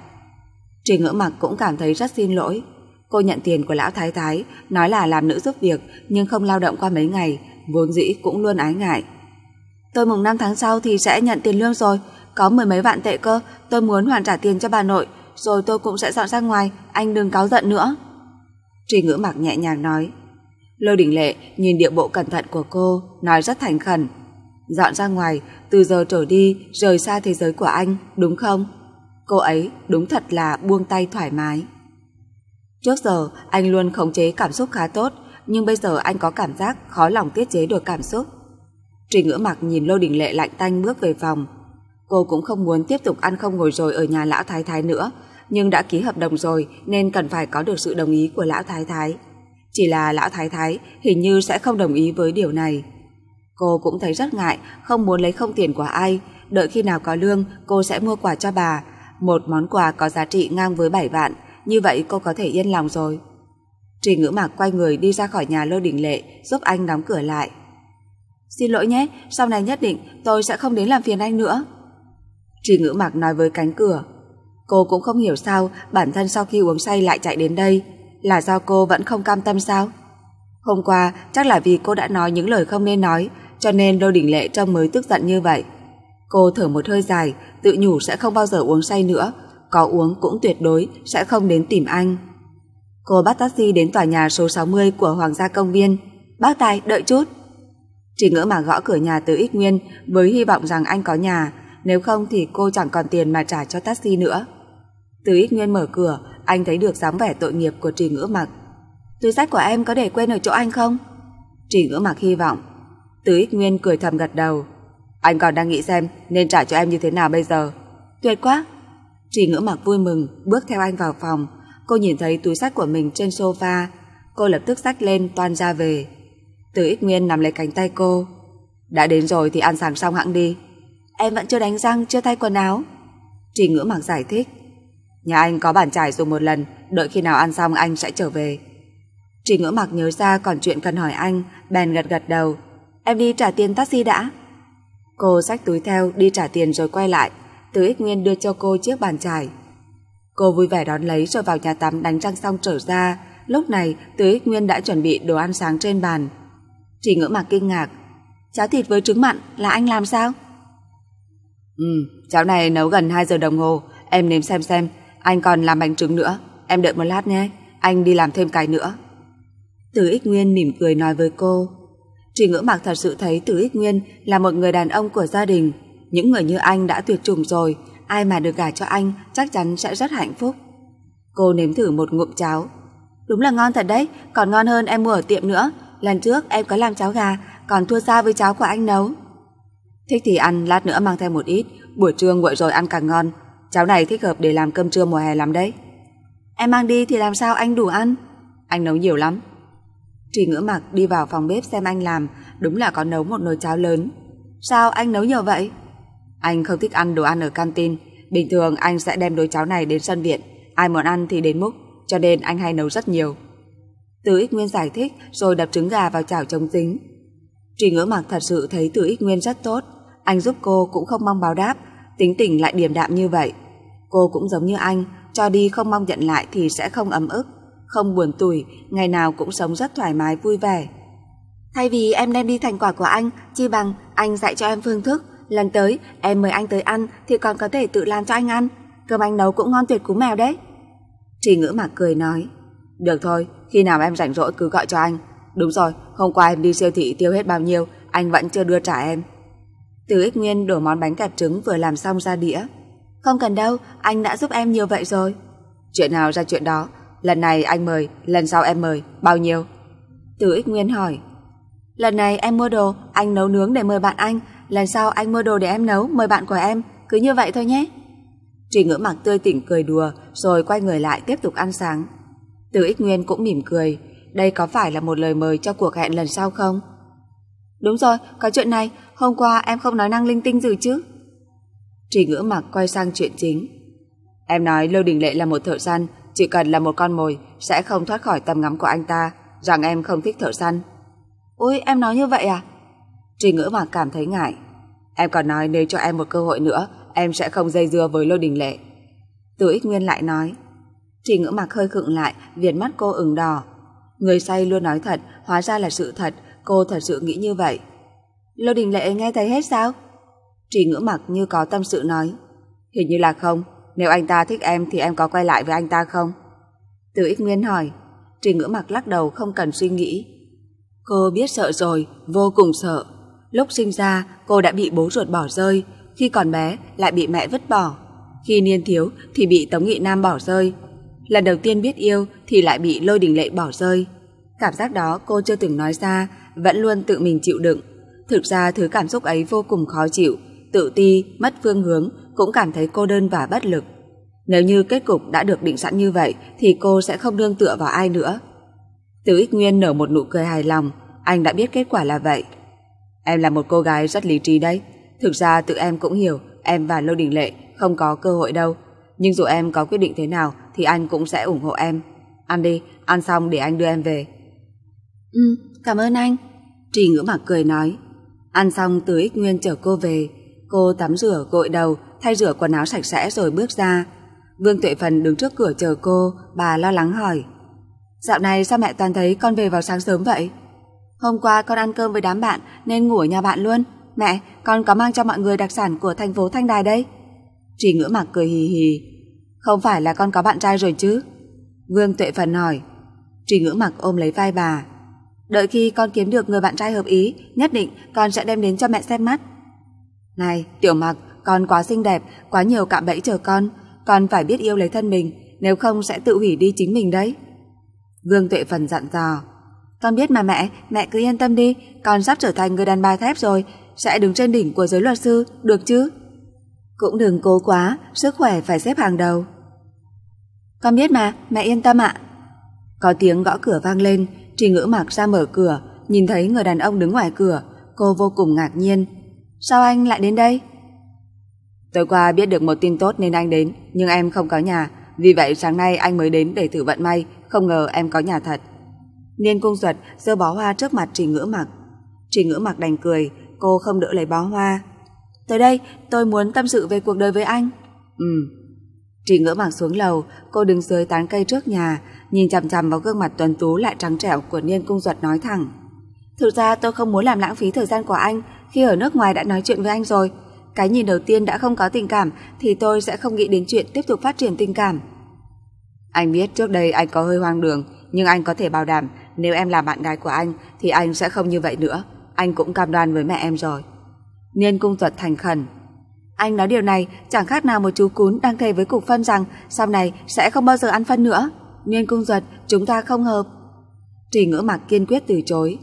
Trình ngỡ mặc cũng cảm thấy rất xin lỗi. Cô nhận tiền của lão thái thái, nói là làm nữ giúp việc nhưng không lao động qua mấy ngày, vốn dĩ cũng luôn ái ngại. Tôi mùng 5 tháng sau thì sẽ nhận tiền lương rồi, có mười mấy vạn tệ cơ, tôi muốn hoàn trả tiền cho bà nội, rồi tôi cũng sẽ dọn ra ngoài, anh đừng cáo giận nữa. Truy ngữ mặc nhẹ nhàng nói. Lô đình lệ nhìn điệu bộ cẩn thận của cô, nói rất thành khẩn. Dọn ra ngoài, từ giờ trở đi, rời xa thế giới của anh, đúng không? Cô ấy đúng thật là buông tay thoải mái. Trước giờ, anh luôn khống chế cảm xúc khá tốt, nhưng bây giờ anh có cảm giác khó lòng tiết chế được cảm xúc. Trình ngữ mặc nhìn Lô Đình Lệ lạnh tanh bước về phòng, Cô cũng không muốn tiếp tục ăn không ngồi rồi ở nhà lão thái thái nữa, nhưng đã ký hợp đồng rồi nên cần phải có được sự đồng ý của lão thái thái. Chỉ là lão thái thái hình như sẽ không đồng ý với điều này. Cô cũng thấy rất ngại, không muốn lấy không tiền của ai, đợi khi nào có lương cô sẽ mua quà cho bà, một món quà có giá trị ngang với 7 vạn, như vậy cô có thể yên lòng rồi. Trình ngữ mạc quay người đi ra khỏi nhà lôi đình lệ, giúp anh đóng cửa lại. Xin lỗi nhé, sau này nhất định tôi sẽ không đến làm phiền anh nữa. Trì ngữ mạc nói với cánh cửa. Cô cũng không hiểu sao bản thân sau khi uống say lại chạy đến đây. Là do cô vẫn không cam tâm sao? Hôm qua chắc là vì cô đã nói những lời không nên nói cho nên Đô Đình Lệ trông mới tức giận như vậy. Cô thở một hơi dài tự nhủ sẽ không bao giờ uống say nữa có uống cũng tuyệt đối sẽ không đến tìm anh. Cô bắt taxi đến tòa nhà số 60 của Hoàng gia công viên. Bác Tài, đợi chút. Chỉ ngỡ mà gõ cửa nhà từ ít Nguyên với hy vọng rằng anh có nhà nếu không thì cô chẳng còn tiền mà trả cho taxi nữa. Từ ít nguyên mở cửa, anh thấy được dáng vẻ tội nghiệp của Trì Ngữ Mặc. Túi sách của em có để quên ở chỗ anh không? Trì Ngữ Mặc hy vọng. Từ ít nguyên cười thầm gật đầu. Anh còn đang nghĩ xem nên trả cho em như thế nào bây giờ. Tuyệt quá! Trì Ngữ Mặc vui mừng, bước theo anh vào phòng. Cô nhìn thấy túi sách của mình trên sofa. Cô lập tức sách lên toan ra về. Từ ít nguyên nằm lấy cánh tay cô. Đã đến rồi thì ăn sáng xong hãng đi. Em vẫn chưa đánh răng, chưa thay quần áo. Trình ngữ mặc giải thích. Nhà anh có bàn trải dùng một lần, đợi khi nào ăn xong anh sẽ trở về. Trình ngữ mặc nhớ ra còn chuyện cần hỏi anh, bèn gật gật đầu. Em đi trả tiền taxi đã. Cô xách túi theo, đi trả tiền rồi quay lại. Từ ích nguyên đưa cho cô chiếc bàn trải. Cô vui vẻ đón lấy rồi vào nhà tắm đánh răng xong trở ra. Lúc này, Từ ích nguyên đã chuẩn bị đồ ăn sáng trên bàn. Trình ngữ mặc kinh ngạc. Cháo thịt với trứng mặn là anh làm sao? Ừ, cháo này nấu gần 2 giờ đồng hồ, em nếm xem xem, anh còn làm bánh trứng nữa, em đợi một lát nhé, anh đi làm thêm cái nữa. Từ Ích Nguyên mỉm cười nói với cô. Trì ngữ mặc thật sự thấy Từ Ích Nguyên là một người đàn ông của gia đình. Những người như anh đã tuyệt chủng rồi, ai mà được gả cho anh chắc chắn sẽ rất hạnh phúc. Cô nếm thử một ngụm cháo. Đúng là ngon thật đấy, còn ngon hơn em mua ở tiệm nữa. Lần trước em có làm cháo gà, còn thua xa với cháo của anh nấu. Thích thì ăn, lát nữa mang theo một ít, buổi trưa nguội rồi ăn càng ngon. Cháo này thích hợp để làm cơm trưa mùa hè lắm đấy. Em mang đi thì làm sao anh đủ ăn? Anh nấu nhiều lắm. Trì ngữ mặc đi vào phòng bếp xem anh làm, đúng là có nấu một nồi cháo lớn. Sao anh nấu nhiều vậy? Anh không thích ăn đồ ăn ở canteen, bình thường anh sẽ đem đôi cháo này đến sân viện, ai muốn ăn thì đến múc, cho nên anh hay nấu rất nhiều. Từ Ích Nguyên giải thích rồi đập trứng gà vào chảo chống dính. Trì ngữ mặc thật sự thấy Từ Ích Nguyên rất tốt, anh giúp cô cũng không mong báo đáp, tính tình lại điềm đạm như vậy. Cô cũng giống như anh, cho đi không mong nhận lại thì sẽ không ấm ức, không buồn tủi, ngày nào cũng sống rất thoải mái vui vẻ. Thay vì em đem đi thành quả của anh, chi bằng anh dạy cho em phương thức, lần tới em mời anh tới ăn thì còn có thể tự làm cho anh ăn, cơm anh nấu cũng ngon tuyệt cú mèo đấy. Trì ngữ mà cười nói, được thôi, khi nào em rảnh rỗi cứ gọi cho anh. Đúng rồi, hôm qua em đi siêu thị tiêu hết bao nhiêu, anh vẫn chưa đưa trả em. Từ ích nguyên đổ món bánh kẹp trứng vừa làm xong ra đĩa. Không cần đâu, anh đã giúp em nhiều vậy rồi. Chuyện nào ra chuyện đó, lần này anh mời, lần sau em mời, bao nhiêu? Từ ích nguyên hỏi. Lần này em mua đồ, anh nấu nướng để mời bạn anh, lần sau anh mua đồ để em nấu, mời bạn của em, cứ như vậy thôi nhé. Trì ngữ mặc tươi tỉnh cười đùa, rồi quay người lại tiếp tục ăn sáng. Từ ích nguyên cũng mỉm cười, đây có phải là một lời mời cho cuộc hẹn lần sau không? Đúng rồi, có chuyện này, hôm qua em không nói năng linh tinh gì chứ? Trì ngữ mặc quay sang chuyện chính. Em nói Lưu Đình Lệ là một thợ săn, chỉ cần là một con mồi sẽ không thoát khỏi tầm ngắm của anh ta, rằng em không thích thợ săn. Ôi, em nói như vậy à? Trì ngữ mặc cảm thấy ngại. Em còn nói nếu cho em một cơ hội nữa, em sẽ không dây dưa với Lưu Đình Lệ. Từ ích nguyên lại nói. Trì ngữ mặc hơi khựng lại, viền mắt cô ửng đỏ. Người say luôn nói thật, hóa ra là sự thật, cô thật sự nghĩ như vậy. Lô Đình Lệ nghe thấy hết sao? Trì ngữ mặt như có tâm sự nói. Hình như là không, nếu anh ta thích em thì em có quay lại với anh ta không? Từ ích nguyên hỏi, Trì ngữ mặt lắc đầu không cần suy nghĩ. Cô biết sợ rồi, vô cùng sợ. Lúc sinh ra, cô đã bị bố ruột bỏ rơi, khi còn bé lại bị mẹ vứt bỏ. Khi niên thiếu thì bị Tống Nghị Nam bỏ rơi. Lần đầu tiên biết yêu thì lại bị lô đình lệ bỏ rơi. Cảm giác đó cô chưa từng nói ra, vẫn luôn tự mình chịu đựng. Thực ra thứ cảm xúc ấy vô cùng khó chịu, tự ti, mất phương hướng, cũng cảm thấy cô đơn và bất lực. Nếu như kết cục đã được định sẵn như vậy thì cô sẽ không đương tựa vào ai nữa. Từ Ích Nguyên nở một nụ cười hài lòng, anh đã biết kết quả là vậy. Em là một cô gái rất lý trí đấy. Thực ra tự em cũng hiểu, em và Lô Đình Lệ không có cơ hội đâu. Nhưng dù em có quyết định thế nào thì anh cũng sẽ ủng hộ em. Ăn đi, ăn xong để anh đưa em về. Ừ, Cảm ơn anh. Trì ngữ mặt cười nói. Ăn xong từ ích nguyên chở cô về. Cô tắm rửa, gội đầu, thay rửa quần áo sạch sẽ rồi bước ra. Vương Tuệ Phần đứng trước cửa chờ cô, bà lo lắng hỏi. Dạo này sao mẹ toàn thấy con về vào sáng sớm vậy? Hôm qua con ăn cơm với đám bạn nên ngủ ở nhà bạn luôn. Mẹ, con có mang cho mọi người đặc sản của thành phố Thanh Đài đây. Trì ngữ mặt cười hì hì. Không phải là con có bạn trai rồi chứ? Vương Tuệ Phần hỏi. Trì ngữ mặc ôm lấy vai bà. Đợi khi con kiếm được người bạn trai hợp ý, nhất định con sẽ đem đến cho mẹ xem mắt. Này, tiểu mặc, con quá xinh đẹp, quá nhiều cạm bẫy chờ con. Con phải biết yêu lấy thân mình, nếu không sẽ tự hủy đi chính mình đấy. Vương Tuệ Phần dặn dò. Con biết mà mẹ, mẹ cứ yên tâm đi, con sắp trở thành người đàn bà thép rồi, sẽ đứng trên đỉnh của giới luật sư, được chứ? Cũng đừng cố quá, sức khỏe phải xếp hàng đầu. Con biết mà, mẹ yên tâm ạ. Có tiếng gõ cửa vang lên, Tri ngữ mặc ra mở cửa, nhìn thấy người đàn ông đứng ngoài cửa, cô vô cùng ngạc nhiên. Sao anh lại đến đây? Tối qua biết được một tin tốt nên anh đến, nhưng em không có nhà, vì vậy sáng nay anh mới đến để thử vận may, không ngờ em có nhà thật. Niên cung duật dơ bó hoa trước mặt Trình Ngữ Mặc. Trình Ngữ Mặc đành cười, cô không đỡ lấy bó hoa. Tới đây, tôi muốn tâm sự về cuộc đời với anh. Ừ. Trình Ngữ Mặc xuống lầu, cô đứng dưới tán cây trước nhà, nhìn chằm chằm vào gương mặt tuấn tú lại trắng trẻo của Niên Cung Duật nói thẳng. Thực ra tôi không muốn làm lãng phí thời gian của anh khi ở nước ngoài đã nói chuyện với anh rồi. Cái nhìn đầu tiên đã không có tình cảm thì tôi sẽ không nghĩ đến chuyện tiếp tục phát triển tình cảm. Anh biết trước đây anh có hơi hoang đường nhưng anh có thể bảo đảm nếu em là bạn gái của anh thì anh sẽ không như vậy nữa. Anh cũng cam đoan với mẹ em rồi. Niên Cung Duật thành khẩn. Anh nói điều này chẳng khác nào một chú cún đang thề với cục phân rằng sau này sẽ không bao giờ ăn phân nữa. Nguyên Cung Duật, chúng ta không hợp. Trì ngữ mặt kiên quyết từ chối.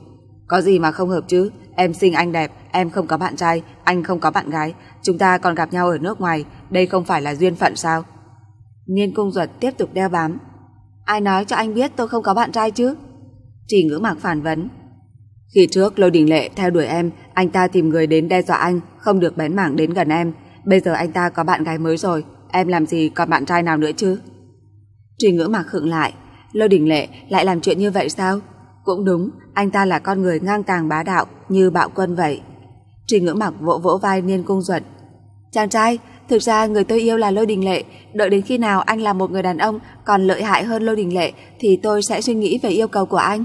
Có gì mà không hợp chứ? Em xinh anh đẹp, em không có bạn trai, anh không có bạn gái. Chúng ta còn gặp nhau ở nước ngoài, đây không phải là duyên phận sao? Nguyên Cung Duật tiếp tục đeo bám. Ai nói cho anh biết tôi không có bạn trai chứ? Trì ngữ mặt phản vấn. Khi trước Lôi Đình Lệ theo đuổi em, anh ta tìm người đến đe dọa anh, không được bén mảng đến gần em. Bây giờ anh ta có bạn gái mới rồi, em làm gì còn bạn trai nào nữa chứ? Trình ngữ mạc khựng lại, Lô Đình Lệ lại làm chuyện như vậy sao? Cũng đúng, anh ta là con người ngang tàng bá đạo như bạo quân vậy. Trình ngữ mặc vỗ vỗ vai Niên Cung Duật. Chàng trai, thực ra người tôi yêu là Lôi Đình Lệ, đợi đến khi nào anh là một người đàn ông còn lợi hại hơn Lôi Đình Lệ thì tôi sẽ suy nghĩ về yêu cầu của anh.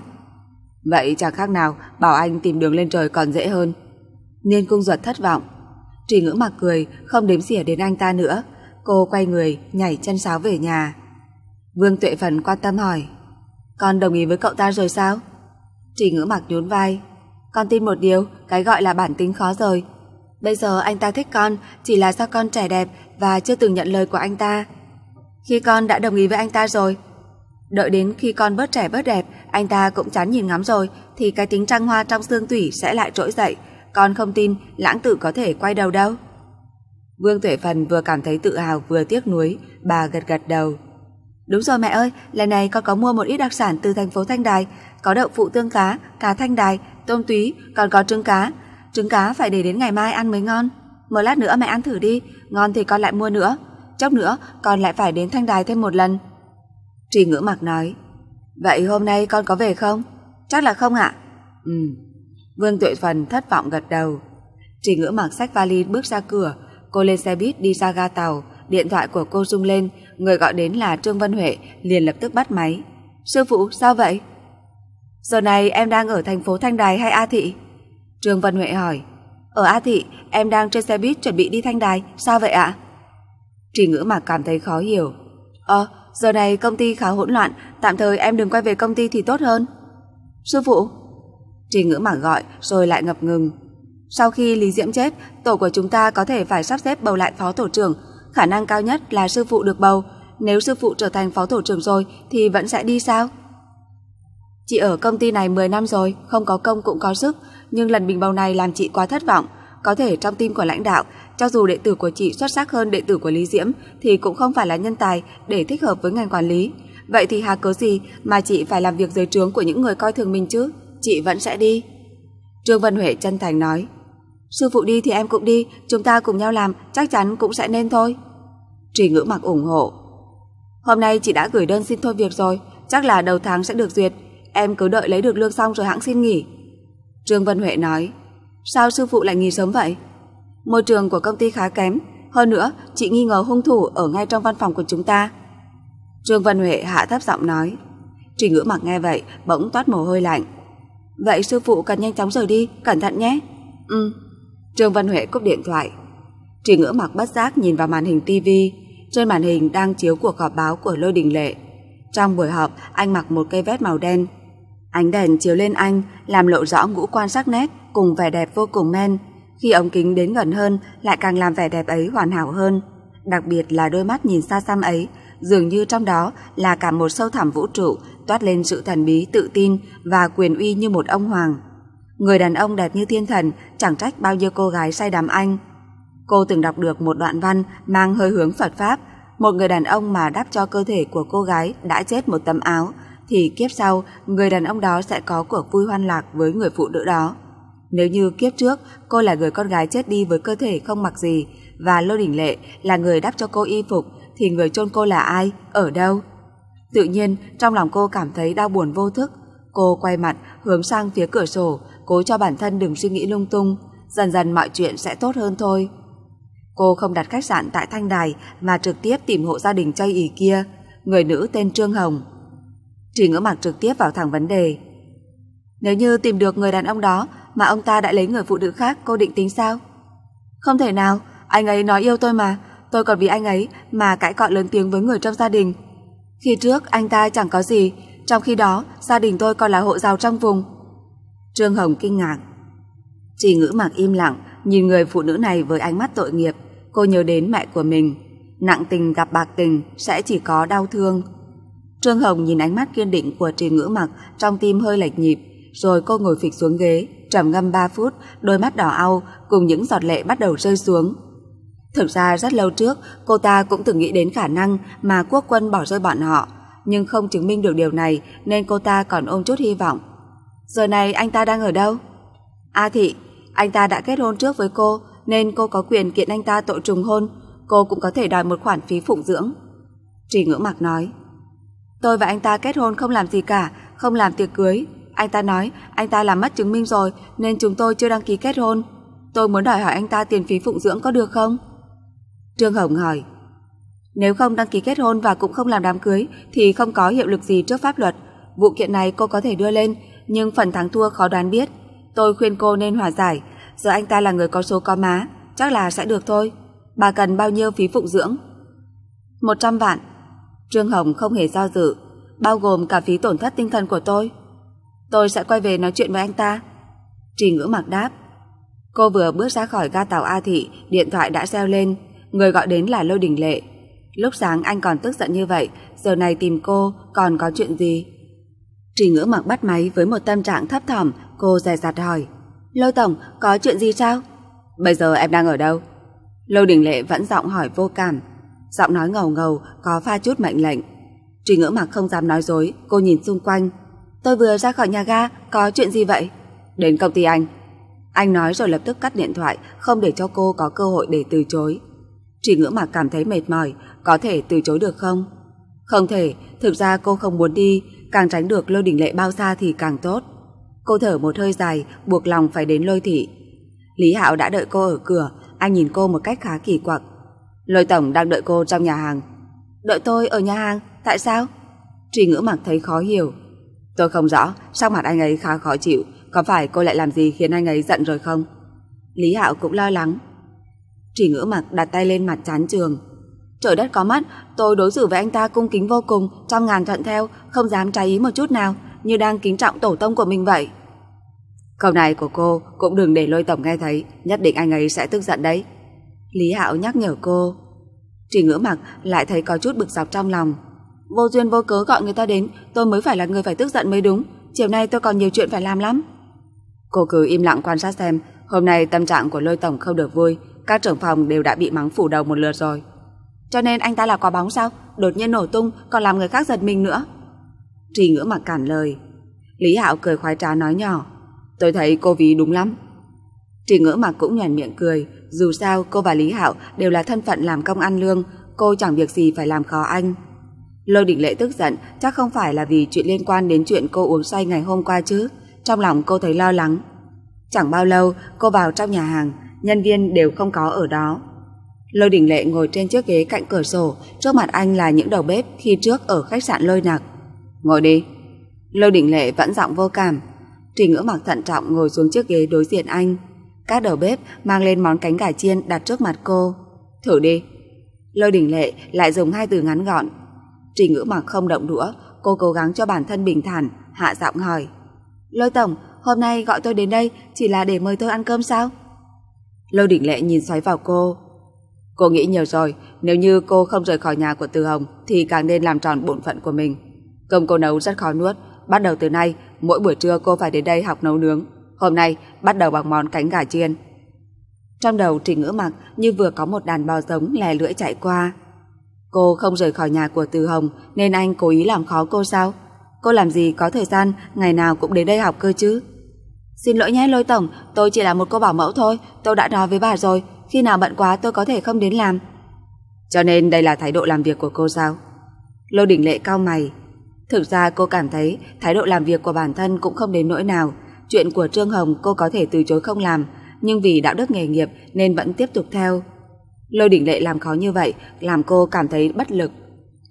Vậy chẳng khác nào bảo anh tìm đường lên trời còn dễ hơn. Niên Cung Duật thất vọng. Trì ngữ mạc cười, không đếm xỉa đến anh ta nữa. Cô quay người, nhảy chân sáo về nhà. Vương Tuệ Phần quan tâm hỏi Con đồng ý với cậu ta rồi sao? Chỉ ngữ mặc nhún vai Con tin một điều, cái gọi là bản tính khó rồi Bây giờ anh ta thích con Chỉ là do con trẻ đẹp Và chưa từng nhận lời của anh ta Khi con đã đồng ý với anh ta rồi Đợi đến khi con bớt trẻ bớt đẹp Anh ta cũng chán nhìn ngắm rồi Thì cái tính trăng hoa trong xương tủy sẽ lại trỗi dậy Con không tin lãng tử có thể quay đầu đâu Vương Tuệ Phần vừa cảm thấy tự hào vừa tiếc nuối Bà gật gật đầu Đúng rồi mẹ ơi, lần này con có mua một ít đặc sản từ thành phố Thanh Đài, có đậu phụ tương cá, cá Thanh Đài, tôm túy, còn có trứng cá. Trứng cá phải để đến ngày mai ăn mới ngon. Một lát nữa mẹ ăn thử đi, ngon thì con lại mua nữa. Chốc nữa con lại phải đến Thanh Đài thêm một lần. Trì ngữ mặc nói, vậy hôm nay con có về không? Chắc là không ạ. Ừ. Vương Tuệ Phần thất vọng gật đầu. Trì ngữ mặc sách vali bước ra cửa, cô lên xe buýt đi ra ga tàu, điện thoại của cô rung lên, người gọi đến là Trương Văn Huệ liền lập tức bắt máy. Sư phụ, sao vậy? Giờ này em đang ở thành phố Thanh Đài hay A Thị? Trương Văn Huệ hỏi. Ở A Thị, em đang trên xe buýt chuẩn bị đi Thanh Đài, sao vậy ạ? Trì ngữ mà cảm thấy khó hiểu. Ờ, giờ này công ty khá hỗn loạn, tạm thời em đừng quay về công ty thì tốt hơn. Sư phụ. Trì ngữ mà gọi rồi lại ngập ngừng. Sau khi Lý Diễm chết, tổ của chúng ta có thể phải sắp xếp bầu lại phó tổ trưởng, khả năng cao nhất là sư phụ được bầu. Nếu sư phụ trở thành phó tổ trưởng rồi thì vẫn sẽ đi sao? Chị ở công ty này 10 năm rồi, không có công cũng có sức, nhưng lần bình bầu này làm chị quá thất vọng. Có thể trong tim của lãnh đạo, cho dù đệ tử của chị xuất sắc hơn đệ tử của Lý Diễm thì cũng không phải là nhân tài để thích hợp với ngành quản lý. Vậy thì hà cớ gì mà chị phải làm việc dưới trướng của những người coi thường mình chứ? Chị vẫn sẽ đi. Trương Vân Huệ chân thành nói. Sư phụ đi thì em cũng đi, chúng ta cùng nhau làm, chắc chắn cũng sẽ nên thôi. Trì ngữ mặc ủng hộ. Hôm nay chị đã gửi đơn xin thôi việc rồi, chắc là đầu tháng sẽ được duyệt. Em cứ đợi lấy được lương xong rồi hãng xin nghỉ. Trương Vân Huệ nói, sao sư phụ lại nghỉ sớm vậy? Môi trường của công ty khá kém, hơn nữa chị nghi ngờ hung thủ ở ngay trong văn phòng của chúng ta. Trương Vân Huệ hạ thấp giọng nói, Trì ngữ mặc nghe vậy bỗng toát mồ hôi lạnh. Vậy sư phụ cần nhanh chóng rời đi, cẩn thận nhé. Ừ. Trương Văn Huệ cúp điện thoại. chỉ ngỡ mặt bất giác nhìn vào màn hình TV. Trên màn hình đang chiếu cuộc họp báo của Lôi Đình Lệ. Trong buổi họp, anh mặc một cây vest màu đen. Ánh đèn chiếu lên anh, làm lộ rõ ngũ quan sắc nét cùng vẻ đẹp vô cùng men. Khi ống kính đến gần hơn, lại càng làm vẻ đẹp ấy hoàn hảo hơn. Đặc biệt là đôi mắt nhìn xa xăm ấy, dường như trong đó là cả một sâu thẳm vũ trụ toát lên sự thần bí, tự tin và quyền uy như một ông hoàng. Người đàn ông đẹp như thiên thần, chẳng trách bao nhiêu cô gái say đắm anh. Cô từng đọc được một đoạn văn mang hơi hướng Phật Pháp, một người đàn ông mà đắp cho cơ thể của cô gái đã chết một tấm áo, thì kiếp sau người đàn ông đó sẽ có cuộc vui hoan lạc với người phụ nữ đó. Nếu như kiếp trước cô là người con gái chết đi với cơ thể không mặc gì và Lô Đình Lệ là người đắp cho cô y phục thì người chôn cô là ai, ở đâu? Tự nhiên trong lòng cô cảm thấy đau buồn vô thức. Cô quay mặt hướng sang phía cửa sổ cố cho bản thân đừng suy nghĩ lung tung, dần dần mọi chuyện sẽ tốt hơn thôi. Cô không đặt khách sạn tại Thanh Đài mà trực tiếp tìm hộ gia đình chây ý kia, người nữ tên Trương Hồng. Trình ngỡ mặt trực tiếp vào thẳng vấn đề. Nếu như tìm được người đàn ông đó mà ông ta đã lấy người phụ nữ khác cô định tính sao? Không thể nào, anh ấy nói yêu tôi mà, tôi còn vì anh ấy mà cãi cọ lớn tiếng với người trong gia đình. Khi trước anh ta chẳng có gì, trong khi đó gia đình tôi còn là hộ giàu trong vùng. Trương Hồng kinh ngạc. Chỉ ngữ mặc im lặng, nhìn người phụ nữ này với ánh mắt tội nghiệp. Cô nhớ đến mẹ của mình. Nặng tình gặp bạc tình sẽ chỉ có đau thương. Trương Hồng nhìn ánh mắt kiên định của trì ngữ mặc trong tim hơi lệch nhịp, rồi cô ngồi phịch xuống ghế, trầm ngâm 3 phút, đôi mắt đỏ au cùng những giọt lệ bắt đầu rơi xuống. Thực ra rất lâu trước, cô ta cũng từng nghĩ đến khả năng mà quốc quân bỏ rơi bọn họ, nhưng không chứng minh được điều này nên cô ta còn ôm chút hy vọng. Giờ này anh ta đang ở đâu? A à Thị, anh ta đã kết hôn trước với cô nên cô có quyền kiện anh ta tội trùng hôn. Cô cũng có thể đòi một khoản phí phụng dưỡng. Trì ngưỡng mặc nói. Tôi và anh ta kết hôn không làm gì cả, không làm tiệc cưới. Anh ta nói anh ta làm mất chứng minh rồi nên chúng tôi chưa đăng ký kết hôn. Tôi muốn đòi hỏi anh ta tiền phí phụng dưỡng có được không? Trương Hồng hỏi. Nếu không đăng ký kết hôn và cũng không làm đám cưới thì không có hiệu lực gì trước pháp luật. Vụ kiện này cô có thể đưa lên nhưng phần thắng thua khó đoán biết. Tôi khuyên cô nên hòa giải, giờ anh ta là người có số có má, chắc là sẽ được thôi. Bà cần bao nhiêu phí phụng dưỡng? 100 vạn. Trương Hồng không hề do dự, bao gồm cả phí tổn thất tinh thần của tôi. Tôi sẽ quay về nói chuyện với anh ta. Trì ngữ mặc đáp. Cô vừa bước ra khỏi ga tàu A Thị, điện thoại đã reo lên, người gọi đến là Lôi Đình Lệ. Lúc sáng anh còn tức giận như vậy, giờ này tìm cô còn có chuyện gì? Trì ngưỡng mặc bắt máy với một tâm trạng thấp thỏm, cô dè dặt hỏi. lôi Tổng, có chuyện gì sao? Bây giờ em đang ở đâu? lôi Đình Lệ vẫn giọng hỏi vô cảm. Giọng nói ngầu ngầu, có pha chút mệnh lệnh. Trì ngưỡng mặc không dám nói dối, cô nhìn xung quanh. Tôi vừa ra khỏi nhà ga, có chuyện gì vậy? Đến công ty anh. Anh nói rồi lập tức cắt điện thoại, không để cho cô có cơ hội để từ chối. Trì ngưỡng mặc cảm thấy mệt mỏi, có thể từ chối được không? Không thể, thực ra cô không muốn đi, càng tránh được lôi đình lệ bao xa thì càng tốt. Cô thở một hơi dài, buộc lòng phải đến lôi thị. Lý Hạo đã đợi cô ở cửa, anh nhìn cô một cách khá kỳ quặc. Lôi tổng đang đợi cô trong nhà hàng. Đợi tôi ở nhà hàng, tại sao? Trì ngữ mặc thấy khó hiểu. Tôi không rõ, sắc mặt anh ấy khá khó chịu, có phải cô lại làm gì khiến anh ấy giận rồi không? Lý Hạo cũng lo lắng. Trì ngữ mặc đặt tay lên mặt chán trường. Trời đất có mắt, tôi đối xử với anh ta cung kính vô cùng, trăm ngàn thuận theo, không dám trái ý một chút nào, như đang kính trọng tổ tông của mình vậy. Câu này của cô cũng đừng để lôi tổng nghe thấy, nhất định anh ấy sẽ tức giận đấy. Lý Hạo nhắc nhở cô. Trì ngỡ mặt lại thấy có chút bực dọc trong lòng. Vô duyên vô cớ gọi người ta đến, tôi mới phải là người phải tức giận mới đúng. Chiều nay tôi còn nhiều chuyện phải làm lắm. Cô cứ im lặng quan sát xem, hôm nay tâm trạng của lôi tổng không được vui, các trưởng phòng đều đã bị mắng phủ đầu một lượt rồi. Cho nên anh ta là quả bóng sao? Đột nhiên nổ tung còn làm người khác giật mình nữa. Trì ngữ mặc cản lời. Lý Hạo cười khoái trá nói nhỏ. Tôi thấy cô ví đúng lắm. Trì ngữ mặc cũng nhàn miệng cười. Dù sao cô và Lý Hạo đều là thân phận làm công ăn lương. Cô chẳng việc gì phải làm khó anh. Lôi đỉnh lệ tức giận chắc không phải là vì chuyện liên quan đến chuyện cô uống say ngày hôm qua chứ. Trong lòng cô thấy lo lắng. Chẳng bao lâu cô vào trong nhà hàng. Nhân viên đều không có ở đó. Lôi Đình Lệ ngồi trên chiếc ghế cạnh cửa sổ, trước mặt anh là những đầu bếp khi trước ở khách sạn Lôi Nặc. "Ngồi đi." Lôi Đình Lệ vẫn giọng vô cảm. Trình Ngữ Mặc thận trọng ngồi xuống chiếc ghế đối diện anh. Các đầu bếp mang lên món cánh gà chiên đặt trước mặt cô. "Thử đi." Lôi Đình Lệ lại dùng hai từ ngắn gọn. Trình Ngữ Mặc không động đũa, cô cố gắng cho bản thân bình thản, hạ giọng hỏi: "Lôi tổng, hôm nay gọi tôi đến đây chỉ là để mời tôi ăn cơm sao?" Lôi Đình Lệ nhìn xoáy vào cô, Cô nghĩ nhiều rồi, nếu như cô không rời khỏi nhà của Từ Hồng thì càng nên làm tròn bổn phận của mình. Cơm cô nấu rất khó nuốt, bắt đầu từ nay, mỗi buổi trưa cô phải đến đây học nấu nướng. Hôm nay, bắt đầu bằng món cánh gà chiên. Trong đầu Trình Ngữ Mặc như vừa có một đàn bò giống lè lưỡi chạy qua. Cô không rời khỏi nhà của Từ Hồng nên anh cố ý làm khó cô sao? Cô làm gì có thời gian ngày nào cũng đến đây học cơ chứ? Xin lỗi nhé Lôi Tổng, tôi chỉ là một cô bảo mẫu thôi, tôi đã nói với bà rồi, khi nào bận quá tôi có thể không đến làm. Cho nên đây là thái độ làm việc của cô sao? Lô Đình Lệ cao mày. Thực ra cô cảm thấy thái độ làm việc của bản thân cũng không đến nỗi nào. Chuyện của Trương Hồng cô có thể từ chối không làm, nhưng vì đạo đức nghề nghiệp nên vẫn tiếp tục theo. Lô Đình Lệ làm khó như vậy, làm cô cảm thấy bất lực.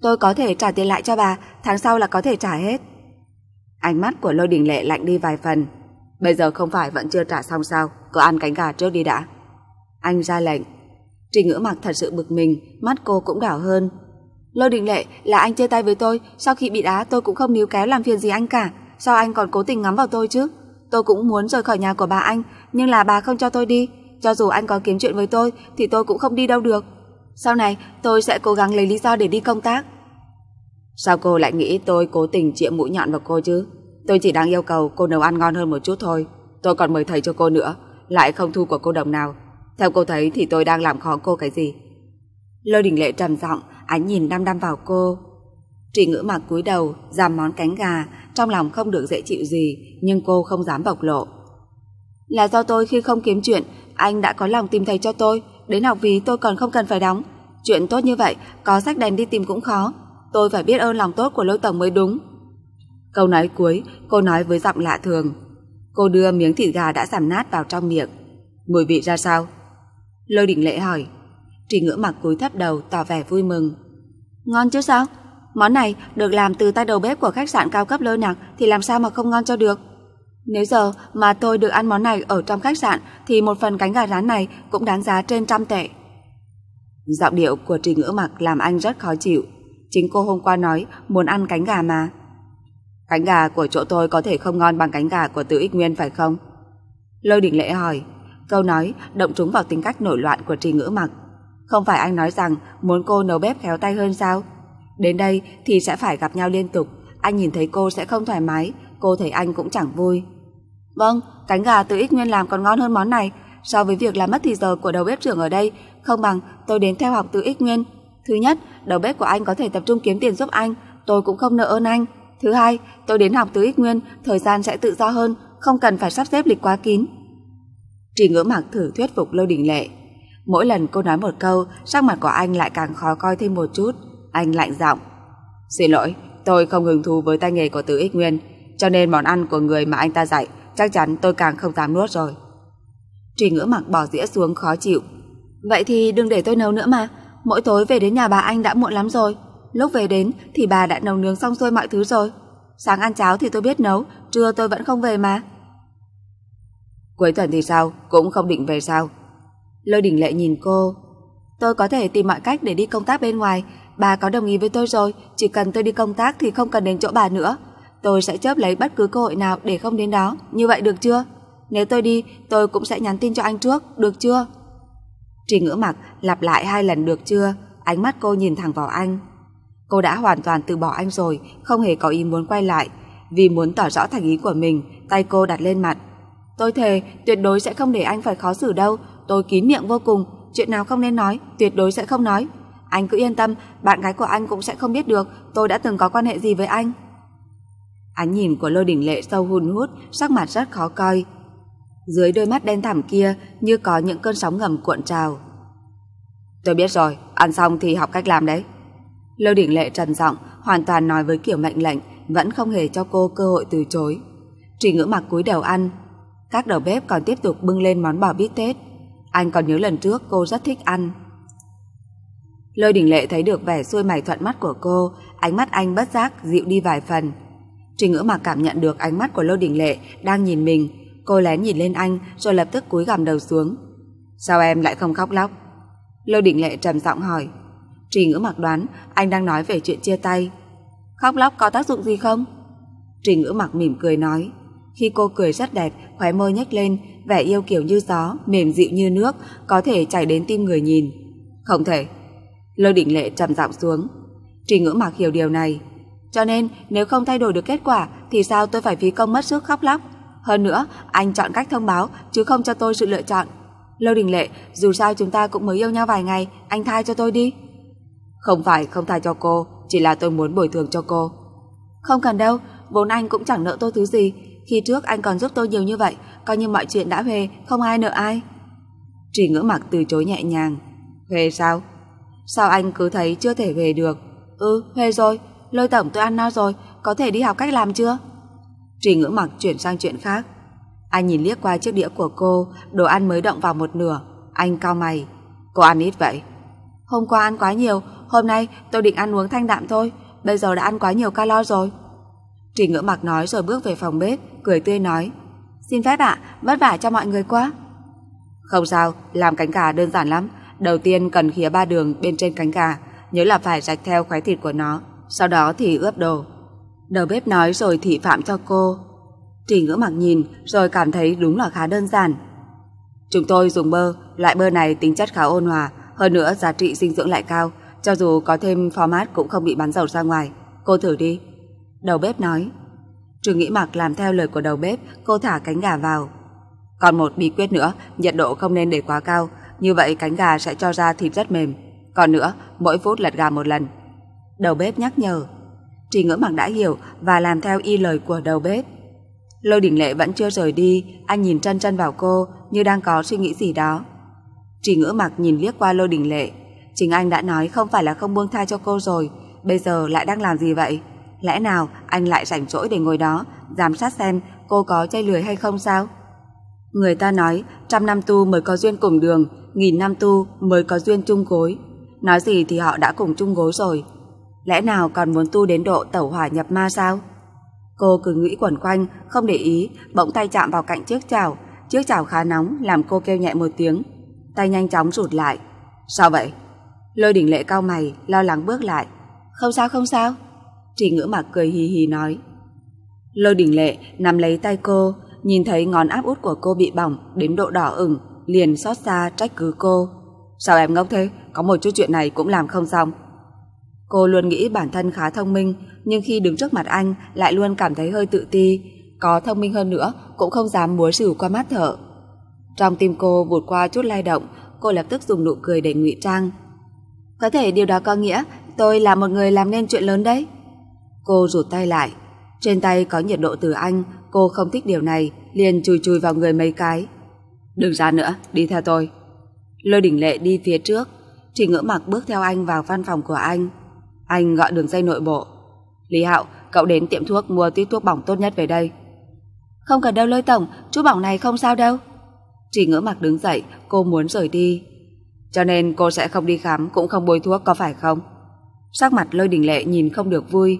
Tôi có thể trả tiền lại cho bà, tháng sau là có thể trả hết. Ánh mắt của Lô Đình Lệ lạnh đi vài phần. Bây giờ không phải vẫn chưa trả xong sao, cứ ăn cánh gà trước đi đã. Anh ra lệnh. Trình ngữ mặc thật sự bực mình, mắt cô cũng đảo hơn. Lôi định lệ là anh chia tay với tôi, sau khi bị đá tôi cũng không níu kéo làm phiền gì anh cả. Sao anh còn cố tình ngắm vào tôi chứ? Tôi cũng muốn rời khỏi nhà của bà anh, nhưng là bà không cho tôi đi. Cho dù anh có kiếm chuyện với tôi, thì tôi cũng không đi đâu được. Sau này, tôi sẽ cố gắng lấy lý do để đi công tác. Sao cô lại nghĩ tôi cố tình chĩa mũi nhọn vào cô chứ? Tôi chỉ đang yêu cầu cô nấu ăn ngon hơn một chút thôi. Tôi còn mời thầy cho cô nữa, lại không thu của cô đồng nào. Theo cô thấy thì tôi đang làm khó cô cái gì? Lôi đình lệ trầm giọng, ánh nhìn đăm đăm vào cô. Trì ngữ mặc cúi đầu, giảm món cánh gà, trong lòng không được dễ chịu gì, nhưng cô không dám bộc lộ. Là do tôi khi không kiếm chuyện, anh đã có lòng tìm thầy cho tôi, đến học phí tôi còn không cần phải đóng. Chuyện tốt như vậy, có sách đèn đi tìm cũng khó. Tôi phải biết ơn lòng tốt của lôi tổng mới đúng. Câu nói cuối, cô nói với giọng lạ thường. Cô đưa miếng thịt gà đã giảm nát vào trong miệng. Mùi vị ra sao? Lôi đỉnh lệ hỏi. Trì ngưỡng mặt cúi thấp đầu tỏ vẻ vui mừng. Ngon chứ sao? Món này được làm từ tay đầu bếp của khách sạn cao cấp lôi nặc thì làm sao mà không ngon cho được? Nếu giờ mà tôi được ăn món này ở trong khách sạn thì một phần cánh gà rán này cũng đáng giá trên trăm tệ. Giọng điệu của trì Ngữ mặt làm anh rất khó chịu. Chính cô hôm qua nói muốn ăn cánh gà mà. Cánh gà của chỗ tôi có thể không ngon bằng cánh gà của Từ Ích Nguyên phải không? Lôi đỉnh Lệ hỏi. Câu nói động trúng vào tính cách nổi loạn của Trì Ngữ Mặc. Không phải anh nói rằng muốn cô nấu bếp khéo tay hơn sao? Đến đây thì sẽ phải gặp nhau liên tục, anh nhìn thấy cô sẽ không thoải mái, cô thấy anh cũng chẳng vui. Vâng, cánh gà từ ít nguyên làm còn ngon hơn món này, so với việc làm mất thì giờ của đầu bếp trưởng ở đây, không bằng tôi đến theo học từ ít nguyên. Thứ nhất, đầu bếp của anh có thể tập trung kiếm tiền giúp anh, tôi cũng không nợ ơn anh. Thứ hai, tôi đến học từ ít nguyên, thời gian sẽ tự do hơn, không cần phải sắp xếp lịch quá kín. Trì ngỡ mặt thử thuyết phục Lôi Đình Lệ. Mỗi lần cô nói một câu, sắc mặt của anh lại càng khó coi thêm một chút. Anh lạnh giọng. Xin lỗi, tôi không hứng thú với tay nghề của Tử Ích Nguyên, cho nên món ăn của người mà anh ta dạy chắc chắn tôi càng không dám nuốt rồi. Trì ngỡ mặt bỏ dĩa xuống khó chịu. Vậy thì đừng để tôi nấu nữa mà. Mỗi tối về đến nhà bà anh đã muộn lắm rồi. Lúc về đến thì bà đã nấu nướng xong xuôi mọi thứ rồi. Sáng ăn cháo thì tôi biết nấu, trưa tôi vẫn không về mà. Cuối tuần thì sao, cũng không định về sao. Lôi đình lệ nhìn cô. Tôi có thể tìm mọi cách để đi công tác bên ngoài. Bà có đồng ý với tôi rồi, chỉ cần tôi đi công tác thì không cần đến chỗ bà nữa. Tôi sẽ chớp lấy bất cứ cơ hội nào để không đến đó, như vậy được chưa? Nếu tôi đi, tôi cũng sẽ nhắn tin cho anh trước, được chưa? Trình ngữ mặt lặp lại hai lần được chưa? Ánh mắt cô nhìn thẳng vào anh. Cô đã hoàn toàn từ bỏ anh rồi, không hề có ý muốn quay lại. Vì muốn tỏ rõ thành ý của mình, tay cô đặt lên mặt, Tôi thề tuyệt đối sẽ không để anh phải khó xử đâu, tôi kín miệng vô cùng, chuyện nào không nên nói, tuyệt đối sẽ không nói. Anh cứ yên tâm, bạn gái của anh cũng sẽ không biết được tôi đã từng có quan hệ gì với anh. Ánh nhìn của Lôi đỉnh Lệ sâu hùn hút, sắc mặt rất khó coi. Dưới đôi mắt đen thẳm kia như có những cơn sóng ngầm cuộn trào. Tôi biết rồi, ăn xong thì học cách làm đấy. Lôi đỉnh Lệ trần giọng, hoàn toàn nói với kiểu mệnh lệnh, vẫn không hề cho cô cơ hội từ chối. Trì ngữ mặc cúi đầu ăn, các đầu bếp còn tiếp tục bưng lên món bò bít tết. Anh còn nhớ lần trước cô rất thích ăn. Lôi đình lệ thấy được vẻ xuôi mày thuận mắt của cô, ánh mắt anh bất giác dịu đi vài phần. Trình ngữ mà cảm nhận được ánh mắt của Lôi đình lệ đang nhìn mình, cô lén nhìn lên anh rồi lập tức cúi gằm đầu xuống. Sao em lại không khóc lóc? Lôi đình lệ trầm giọng hỏi. Trình ngữ mặc đoán anh đang nói về chuyện chia tay. Khóc lóc có tác dụng gì không? Trình ngữ mặc mỉm cười nói. Khi cô cười rất đẹp, khóe môi nhếch lên, vẻ yêu kiểu như gió, mềm dịu như nước, có thể chảy đến tim người nhìn. Không thể. Lôi đỉnh lệ trầm giọng xuống. Trì ngữ mạc hiểu điều này. Cho nên, nếu không thay đổi được kết quả, thì sao tôi phải phí công mất sức khóc lóc? Hơn nữa, anh chọn cách thông báo, chứ không cho tôi sự lựa chọn. Lôi đình lệ, dù sao chúng ta cũng mới yêu nhau vài ngày, anh tha cho tôi đi. Không phải không tha cho cô, chỉ là tôi muốn bồi thường cho cô. Không cần đâu, vốn anh cũng chẳng nợ tôi thứ gì, khi trước anh còn giúp tôi nhiều như vậy, coi như mọi chuyện đã về, không ai nợ ai. Trì ngỡ mặc từ chối nhẹ nhàng. Về sao? Sao anh cứ thấy chưa thể về được? Ừ, về rồi. Lôi tổng tôi ăn no rồi, có thể đi học cách làm chưa? Trì ngữ mặc chuyển sang chuyện khác. Anh nhìn liếc qua chiếc đĩa của cô, đồ ăn mới động vào một nửa. Anh cau mày. Cô ăn ít vậy? Hôm qua ăn quá nhiều, hôm nay tôi định ăn uống thanh đạm thôi. Bây giờ đã ăn quá nhiều calo rồi. Trì ngữ mặc nói rồi bước về phòng bếp, cười tươi nói Xin phép ạ, vất vả cho mọi người quá Không sao, làm cánh gà đơn giản lắm Đầu tiên cần khía ba đường bên trên cánh gà Nhớ là phải rạch theo khoái thịt của nó Sau đó thì ướp đồ Đầu bếp nói rồi thị phạm cho cô Trì ngỡ mặc nhìn rồi cảm thấy đúng là khá đơn giản Chúng tôi dùng bơ Loại bơ này tính chất khá ôn hòa Hơn nữa giá trị dinh dưỡng lại cao Cho dù có thêm format cũng không bị bắn dầu ra ngoài Cô thử đi Đầu bếp nói Trương Nghĩ Mặc làm theo lời của đầu bếp, cô thả cánh gà vào. Còn một bí quyết nữa, nhiệt độ không nên để quá cao, như vậy cánh gà sẽ cho ra thịt rất mềm. Còn nữa, mỗi phút lật gà một lần. Đầu bếp nhắc nhở. Trì Ngữ Mặc đã hiểu và làm theo y lời của đầu bếp. Lôi Đình Lệ vẫn chưa rời đi, anh nhìn chân chân vào cô như đang có suy nghĩ gì đó. Trì Ngữ Mặc nhìn liếc qua Lôi Đình Lệ, Chính anh đã nói không phải là không buông tha cho cô rồi, bây giờ lại đang làm gì vậy? Lẽ nào anh lại rảnh rỗi để ngồi đó giám sát xem cô có chơi lười hay không sao? Người ta nói trăm năm tu mới có duyên cùng đường, nghìn năm tu mới có duyên chung gối. Nói gì thì họ đã cùng chung gối rồi. Lẽ nào còn muốn tu đến độ tẩu hỏa nhập ma sao? Cô cứ nghĩ quẩn quanh, không để ý, bỗng tay chạm vào cạnh chiếc chảo. Chiếc chảo khá nóng làm cô kêu nhẹ một tiếng. Tay nhanh chóng rụt lại. Sao vậy? Lôi đỉnh lệ cao mày, lo lắng bước lại. Không sao không sao. Trì ngữ mạc cười hì hì nói. Lôi đình lệ nắm lấy tay cô, nhìn thấy ngón áp út của cô bị bỏng đến độ đỏ ửng, liền xót xa trách cứ cô. Sao em ngốc thế, có một chút chuyện này cũng làm không xong. Cô luôn nghĩ bản thân khá thông minh, nhưng khi đứng trước mặt anh lại luôn cảm thấy hơi tự ti, có thông minh hơn nữa cũng không dám múa xử qua mắt thở. Trong tim cô vụt qua chút lay động, cô lập tức dùng nụ cười để ngụy trang. Có thể điều đó có nghĩa tôi là một người làm nên chuyện lớn đấy. Cô rụt tay lại. Trên tay có nhiệt độ từ anh, cô không thích điều này, liền chùi chùi vào người mấy cái. Đừng ra nữa, đi theo tôi. Lôi đỉnh lệ đi phía trước, Trình ngỡ mặc bước theo anh vào văn phòng của anh. Anh gọi đường dây nội bộ. Lý Hạo, cậu đến tiệm thuốc mua tí thuốc bỏng tốt nhất về đây. Không cần đâu lôi tổng, chú bỏng này không sao đâu. Trình ngỡ mặc đứng dậy, cô muốn rời đi. Cho nên cô sẽ không đi khám cũng không bôi thuốc có phải không? Sắc mặt lôi đỉnh lệ nhìn không được vui,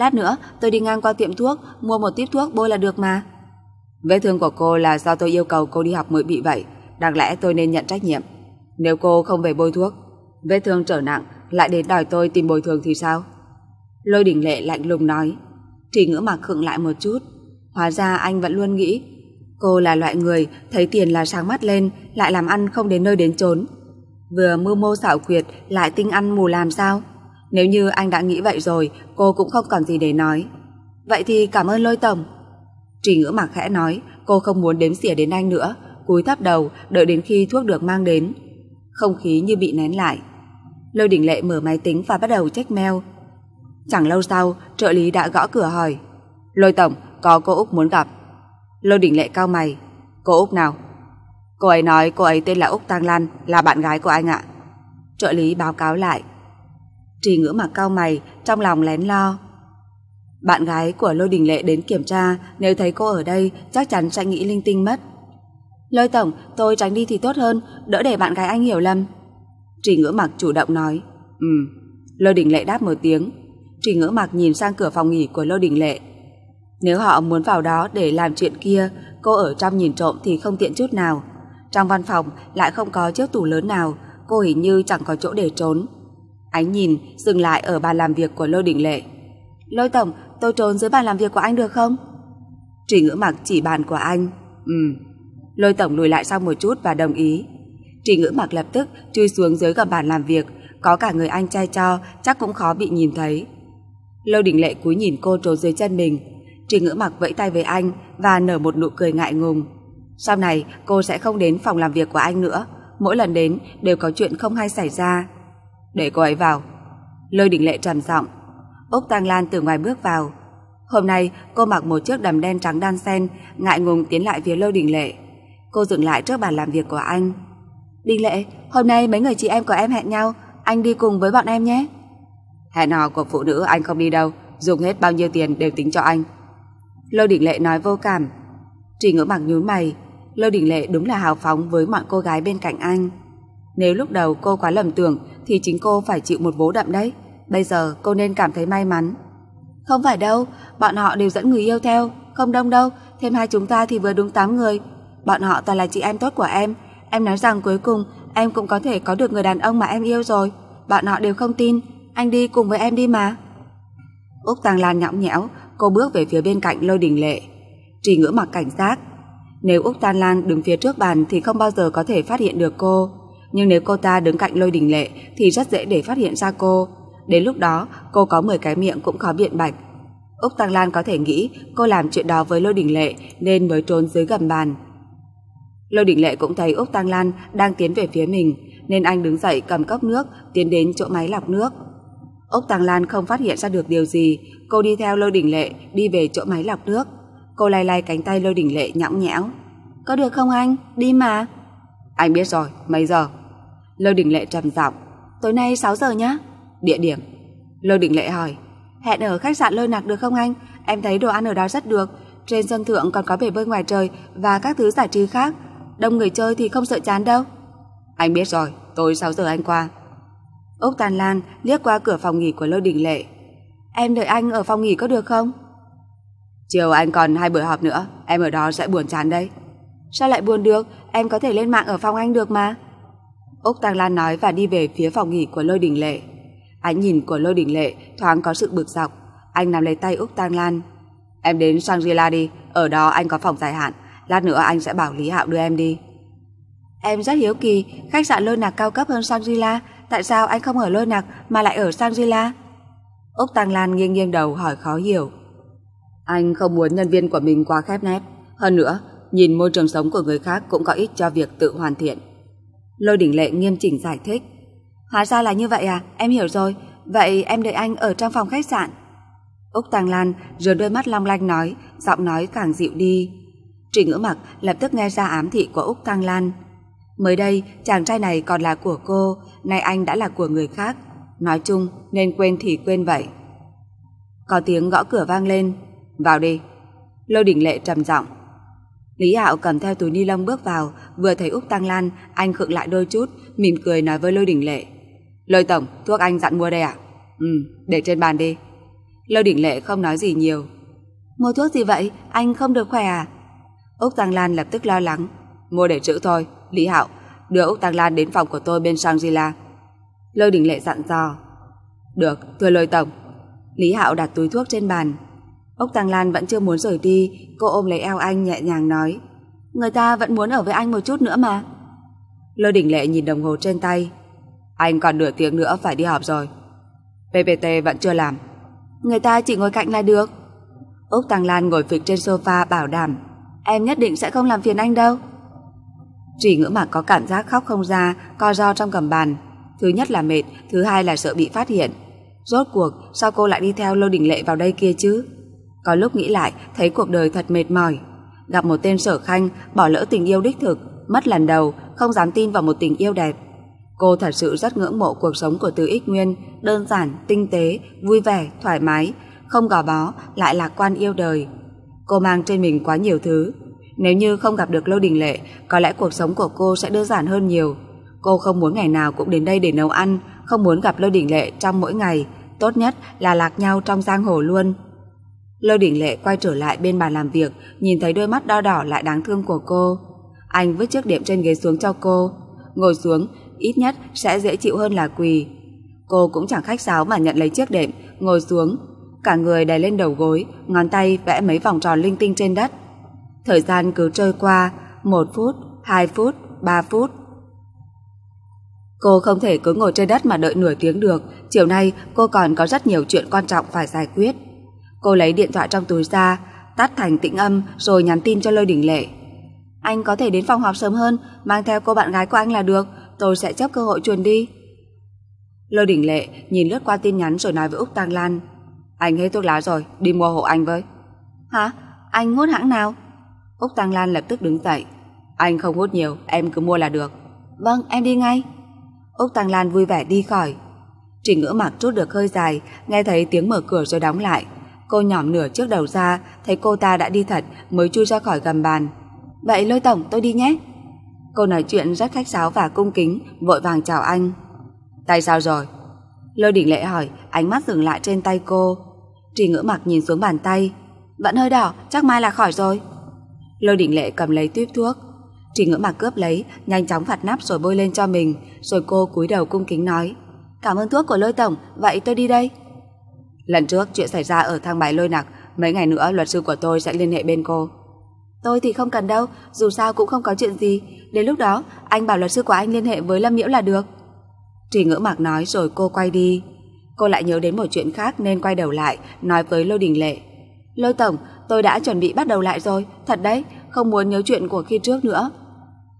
Lát nữa tôi đi ngang qua tiệm thuốc Mua một tiếp thuốc bôi là được mà Vết thương của cô là do tôi yêu cầu cô đi học mới bị vậy Đáng lẽ tôi nên nhận trách nhiệm Nếu cô không về bôi thuốc Vết thương trở nặng Lại đến đòi tôi tìm bồi thường thì sao Lôi đỉnh lệ lạnh lùng nói Thì ngữ mặc khựng lại một chút Hóa ra anh vẫn luôn nghĩ Cô là loại người thấy tiền là sáng mắt lên Lại làm ăn không đến nơi đến chốn Vừa mưu mô xảo quyệt Lại tinh ăn mù làm sao nếu như anh đã nghĩ vậy rồi, cô cũng không còn gì để nói. Vậy thì cảm ơn lôi tổng. Trì ngữ mặc khẽ nói, cô không muốn đếm xỉa đến anh nữa, cúi thấp đầu, đợi đến khi thuốc được mang đến. Không khí như bị nén lại. Lôi đỉnh lệ mở máy tính và bắt đầu check mail. Chẳng lâu sau, trợ lý đã gõ cửa hỏi. Lôi tổng, có cô Úc muốn gặp. Lôi đỉnh lệ cao mày. Cô Úc nào? Cô ấy nói cô ấy tên là Úc Tăng Lan, là bạn gái của anh ạ. Trợ lý báo cáo lại. Trì ngưỡng mặt cao mày, trong lòng lén lo. Bạn gái của Lôi Đình Lệ đến kiểm tra, nếu thấy cô ở đây chắc chắn sẽ nghĩ linh tinh mất. Lôi Tổng, tôi tránh đi thì tốt hơn, đỡ để bạn gái anh hiểu lầm. Trì ngưỡng mặt chủ động nói. Ừ, Lôi Đình Lệ đáp một tiếng. Trì ngưỡng mặt nhìn sang cửa phòng nghỉ của Lôi Đình Lệ. Nếu họ muốn vào đó để làm chuyện kia, cô ở trong nhìn trộm thì không tiện chút nào. Trong văn phòng lại không có chiếc tủ lớn nào, cô hình như chẳng có chỗ để trốn. Ánh nhìn dừng lại ở bàn làm việc của Lôi Đình Lệ. Lôi Tổng, tôi trốn dưới bàn làm việc của anh được không? Trì ngữ mặc chỉ bàn của anh. Ừ. Lôi Tổng lùi lại sau một chút và đồng ý. Trì ngữ mặc lập tức chui xuống dưới gầm bàn làm việc. Có cả người anh trai cho chắc cũng khó bị nhìn thấy. Lôi Đình Lệ cúi nhìn cô trốn dưới chân mình. Trì ngữ mặc vẫy tay với anh và nở một nụ cười ngại ngùng. Sau này cô sẽ không đến phòng làm việc của anh nữa. Mỗi lần đến đều có chuyện không hay xảy ra. Để cô ấy vào. Lôi đình lệ trầm giọng. Úc Tăng Lan từ ngoài bước vào. Hôm nay cô mặc một chiếc đầm đen trắng đan sen, ngại ngùng tiến lại phía lôi đình lệ. Cô dừng lại trước bàn làm việc của anh. Đình lệ, hôm nay mấy người chị em của em hẹn nhau, anh đi cùng với bọn em nhé. Hẹn hò của phụ nữ anh không đi đâu, dùng hết bao nhiêu tiền đều tính cho anh. Lôi đình lệ nói vô cảm. Chỉ ngỡ mặc nhúi mày, Lôi đình lệ đúng là hào phóng với mọi cô gái bên cạnh anh. Nếu lúc đầu cô quá lầm tưởng thì chính cô phải chịu một vố đậm đấy. Bây giờ cô nên cảm thấy may mắn. Không phải đâu, bọn họ đều dẫn người yêu theo. Không đông đâu, thêm hai chúng ta thì vừa đúng 8 người. Bọn họ toàn là chị em tốt của em. Em nói rằng cuối cùng em cũng có thể có được người đàn ông mà em yêu rồi. Bọn họ đều không tin, anh đi cùng với em đi mà. Úc tàng Lan nhõng nhẽo, cô bước về phía bên cạnh lôi đình lệ. Trì ngữ mặc cảnh giác. Nếu Úc tàng Lan đứng phía trước bàn thì không bao giờ có thể phát hiện được cô nhưng nếu cô ta đứng cạnh lôi đình lệ thì rất dễ để phát hiện ra cô. Đến lúc đó, cô có 10 cái miệng cũng khó biện bạch. Úc Tăng Lan có thể nghĩ cô làm chuyện đó với lôi đình lệ nên mới trốn dưới gầm bàn. Lôi đình lệ cũng thấy Úc Tăng Lan đang tiến về phía mình, nên anh đứng dậy cầm cốc nước, tiến đến chỗ máy lọc nước. Úc Tăng Lan không phát hiện ra được điều gì, cô đi theo lôi đình lệ đi về chỗ máy lọc nước. Cô lay lay cánh tay lôi đình lệ nhõng nhẽo. Có được không anh? Đi mà. Anh biết rồi, mấy giờ? Lôi Đình Lệ trầm giọng Tối nay 6 giờ nhá Địa điểm Lôi Đình Lệ hỏi Hẹn ở khách sạn lôi nạc được không anh Em thấy đồ ăn ở đó rất được Trên sân thượng còn có bể bơi ngoài trời Và các thứ giải trí khác Đông người chơi thì không sợ chán đâu Anh biết rồi Tối 6 giờ anh qua Úc Tàn Lan liếc qua cửa phòng nghỉ của Lôi Đình Lệ Em đợi anh ở phòng nghỉ có được không Chiều anh còn hai buổi họp nữa Em ở đó sẽ buồn chán đấy. Sao lại buồn được Em có thể lên mạng ở phòng anh được mà Úc Tăng Lan nói và đi về phía phòng nghỉ của Lôi Đình Lệ. Ánh nhìn của Lôi Đình Lệ thoáng có sự bực dọc. Anh nắm lấy tay Úc Tăng Lan. Em đến Shangri-La đi, ở đó anh có phòng dài hạn. Lát nữa anh sẽ bảo Lý Hạo đưa em đi. Em rất hiếu kỳ, khách sạn lôi nạc cao cấp hơn Shangri-La. Tại sao anh không ở lôi nạc mà lại ở Shangri-La? Úc Tăng Lan nghiêng nghiêng đầu hỏi khó hiểu. Anh không muốn nhân viên của mình quá khép nép. Hơn nữa, nhìn môi trường sống của người khác cũng có ích cho việc tự hoàn thiện. Lôi đỉnh Lệ nghiêm chỉnh giải thích. Hóa ra là như vậy à, em hiểu rồi. Vậy em đợi anh ở trong phòng khách sạn. Úc Tàng Lan rửa đôi mắt long lanh nói, giọng nói càng dịu đi. Trình ngữ mặc lập tức nghe ra ám thị của Úc Tàng Lan. Mới đây, chàng trai này còn là của cô, nay anh đã là của người khác. Nói chung, nên quên thì quên vậy. Có tiếng gõ cửa vang lên. Vào đi. Lôi đỉnh Lệ trầm giọng Lý Hạo cầm theo túi ni lông bước vào, vừa thấy Úc Tăng Lan, anh khựng lại đôi chút, mỉm cười nói với Lôi Đình Lệ. Lôi Tổng, thuốc anh dặn mua đây à? Ừ, để trên bàn đi. Lôi Đình Lệ không nói gì nhiều. Mua thuốc gì vậy? Anh không được khỏe à? Úc Tăng Lan lập tức lo lắng. Mua để chữ thôi, Lý Hạo, đưa Úc Tăng Lan đến phòng của tôi bên Shangri-La. Lôi Đình Lệ dặn dò. Được, thưa Lôi Tổng. Lý Hạo đặt túi thuốc trên bàn, Ốc Tàng Lan vẫn chưa muốn rời đi, cô ôm lấy eo anh nhẹ nhàng nói. Người ta vẫn muốn ở với anh một chút nữa mà. Lô Đình Lệ nhìn đồng hồ trên tay. Anh còn nửa tiếng nữa phải đi họp rồi. PPT vẫn chưa làm. Người ta chỉ ngồi cạnh là được. Úc Tàng Lan ngồi phịch trên sofa bảo đảm. Em nhất định sẽ không làm phiền anh đâu. Trì ngữ mà có cảm giác khóc không ra, co ro trong cầm bàn. Thứ nhất là mệt, thứ hai là sợ bị phát hiện. Rốt cuộc, sao cô lại đi theo Lô Đình Lệ vào đây kia chứ? Có lúc nghĩ lại thấy cuộc đời thật mệt mỏi. Gặp một tên sở khanh, bỏ lỡ tình yêu đích thực, mất lần đầu, không dám tin vào một tình yêu đẹp. Cô thật sự rất ngưỡng mộ cuộc sống của Từ Ích Nguyên, đơn giản, tinh tế, vui vẻ, thoải mái, không gò bó, lại lạc quan yêu đời. Cô mang trên mình quá nhiều thứ. Nếu như không gặp được Lâu Đình Lệ, có lẽ cuộc sống của cô sẽ đơn giản hơn nhiều. Cô không muốn ngày nào cũng đến đây để nấu ăn, không muốn gặp Lâu Đình Lệ trong mỗi ngày, tốt nhất là lạc nhau trong giang hồ luôn. Lâu Đình Lệ quay trở lại bên bàn làm việc, nhìn thấy đôi mắt đau đỏ lại đáng thương của cô. Anh vứt chiếc đệm trên ghế xuống cho cô. Ngồi xuống, ít nhất sẽ dễ chịu hơn là quỳ. Cô cũng chẳng khách sáo mà nhận lấy chiếc đệm, ngồi xuống. Cả người đè lên đầu gối, ngón tay vẽ mấy vòng tròn linh tinh trên đất. Thời gian cứ trôi qua, một phút, hai phút, ba phút. Cô không thể cứ ngồi trên đất mà đợi nửa tiếng được. Chiều nay cô còn có rất nhiều chuyện quan trọng phải giải quyết. Cô lấy điện thoại trong túi ra, tắt thành tĩnh âm rồi nhắn tin cho Lôi Đình Lệ. Anh có thể đến phòng họp sớm hơn, mang theo cô bạn gái của anh là được, tôi sẽ chấp cơ hội chuồn đi. Lôi Đình Lệ nhìn lướt qua tin nhắn rồi nói với Úc Tăng Lan. Anh hết thuốc lá rồi, đi mua hộ anh với. Hả? Anh hút hãng nào? Úc Tăng Lan lập tức đứng dậy. Anh không hút nhiều, em cứ mua là được. Vâng, em đi ngay. Úc Tăng Lan vui vẻ đi khỏi. Trình ngữ mặc chút được hơi dài, nghe thấy tiếng mở cửa rồi đóng lại. Cô nhỏm nửa trước đầu ra, thấy cô ta đã đi thật mới chui ra khỏi gầm bàn. Vậy lôi tổng tôi đi nhé. Cô nói chuyện rất khách sáo và cung kính, vội vàng chào anh. Tay sao rồi? Lôi đỉnh lệ hỏi, ánh mắt dừng lại trên tay cô. Trì ngỡ mặc nhìn xuống bàn tay. Vẫn hơi đỏ, chắc mai là khỏi rồi. Lôi đỉnh lệ cầm lấy tuyếp thuốc. Trì ngỡ mặc cướp lấy, nhanh chóng phạt nắp rồi bôi lên cho mình. Rồi cô cúi đầu cung kính nói. Cảm ơn thuốc của lôi tổng, vậy tôi đi đây. Lần trước chuyện xảy ra ở thang máy lôi nặc, mấy ngày nữa luật sư của tôi sẽ liên hệ bên cô. Tôi thì không cần đâu, dù sao cũng không có chuyện gì. Đến lúc đó, anh bảo luật sư của anh liên hệ với Lâm Nhiễu là được. Trì ngữ mạc nói rồi cô quay đi. Cô lại nhớ đến một chuyện khác nên quay đầu lại, nói với Lôi Đình Lệ. Lôi Tổng, tôi đã chuẩn bị bắt đầu lại rồi, thật đấy, không muốn nhớ chuyện của khi trước nữa.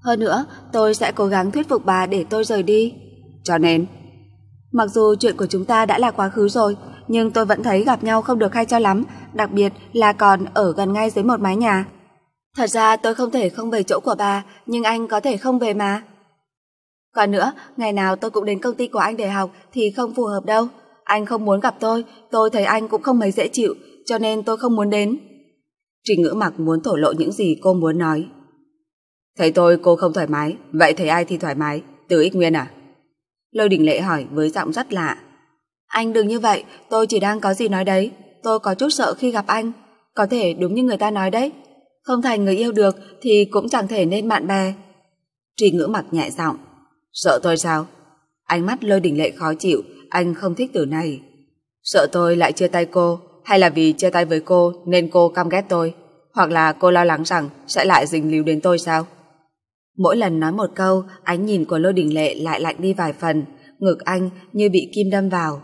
Hơn nữa, tôi sẽ cố gắng thuyết phục bà để tôi rời đi. Cho nên, mặc dù chuyện của chúng ta đã là quá khứ rồi, nhưng tôi vẫn thấy gặp nhau không được hay cho lắm, đặc biệt là còn ở gần ngay dưới một mái nhà. Thật ra tôi không thể không về chỗ của bà, nhưng anh có thể không về mà. Còn nữa, ngày nào tôi cũng đến công ty của anh để học thì không phù hợp đâu. Anh không muốn gặp tôi, tôi thấy anh cũng không mấy dễ chịu, cho nên tôi không muốn đến. Trình ngữ mặc muốn thổ lộ những gì cô muốn nói. Thấy tôi cô không thoải mái, vậy thấy ai thì thoải mái, từ ích nguyên à? Lôi đình lệ hỏi với giọng rất lạ. Anh đừng như vậy, tôi chỉ đang có gì nói đấy. Tôi có chút sợ khi gặp anh. Có thể đúng như người ta nói đấy. Không thành người yêu được thì cũng chẳng thể nên bạn bè. Trì ngữ mặt nhẹ giọng. Sợ tôi sao? Ánh mắt lôi đỉnh lệ khó chịu, anh không thích từ này. Sợ tôi lại chia tay cô, hay là vì chia tay với cô nên cô căm ghét tôi, hoặc là cô lo lắng rằng sẽ lại dính líu đến tôi sao? Mỗi lần nói một câu, ánh nhìn của Lôi Đình Lệ lại lạnh đi vài phần, ngực anh như bị kim đâm vào.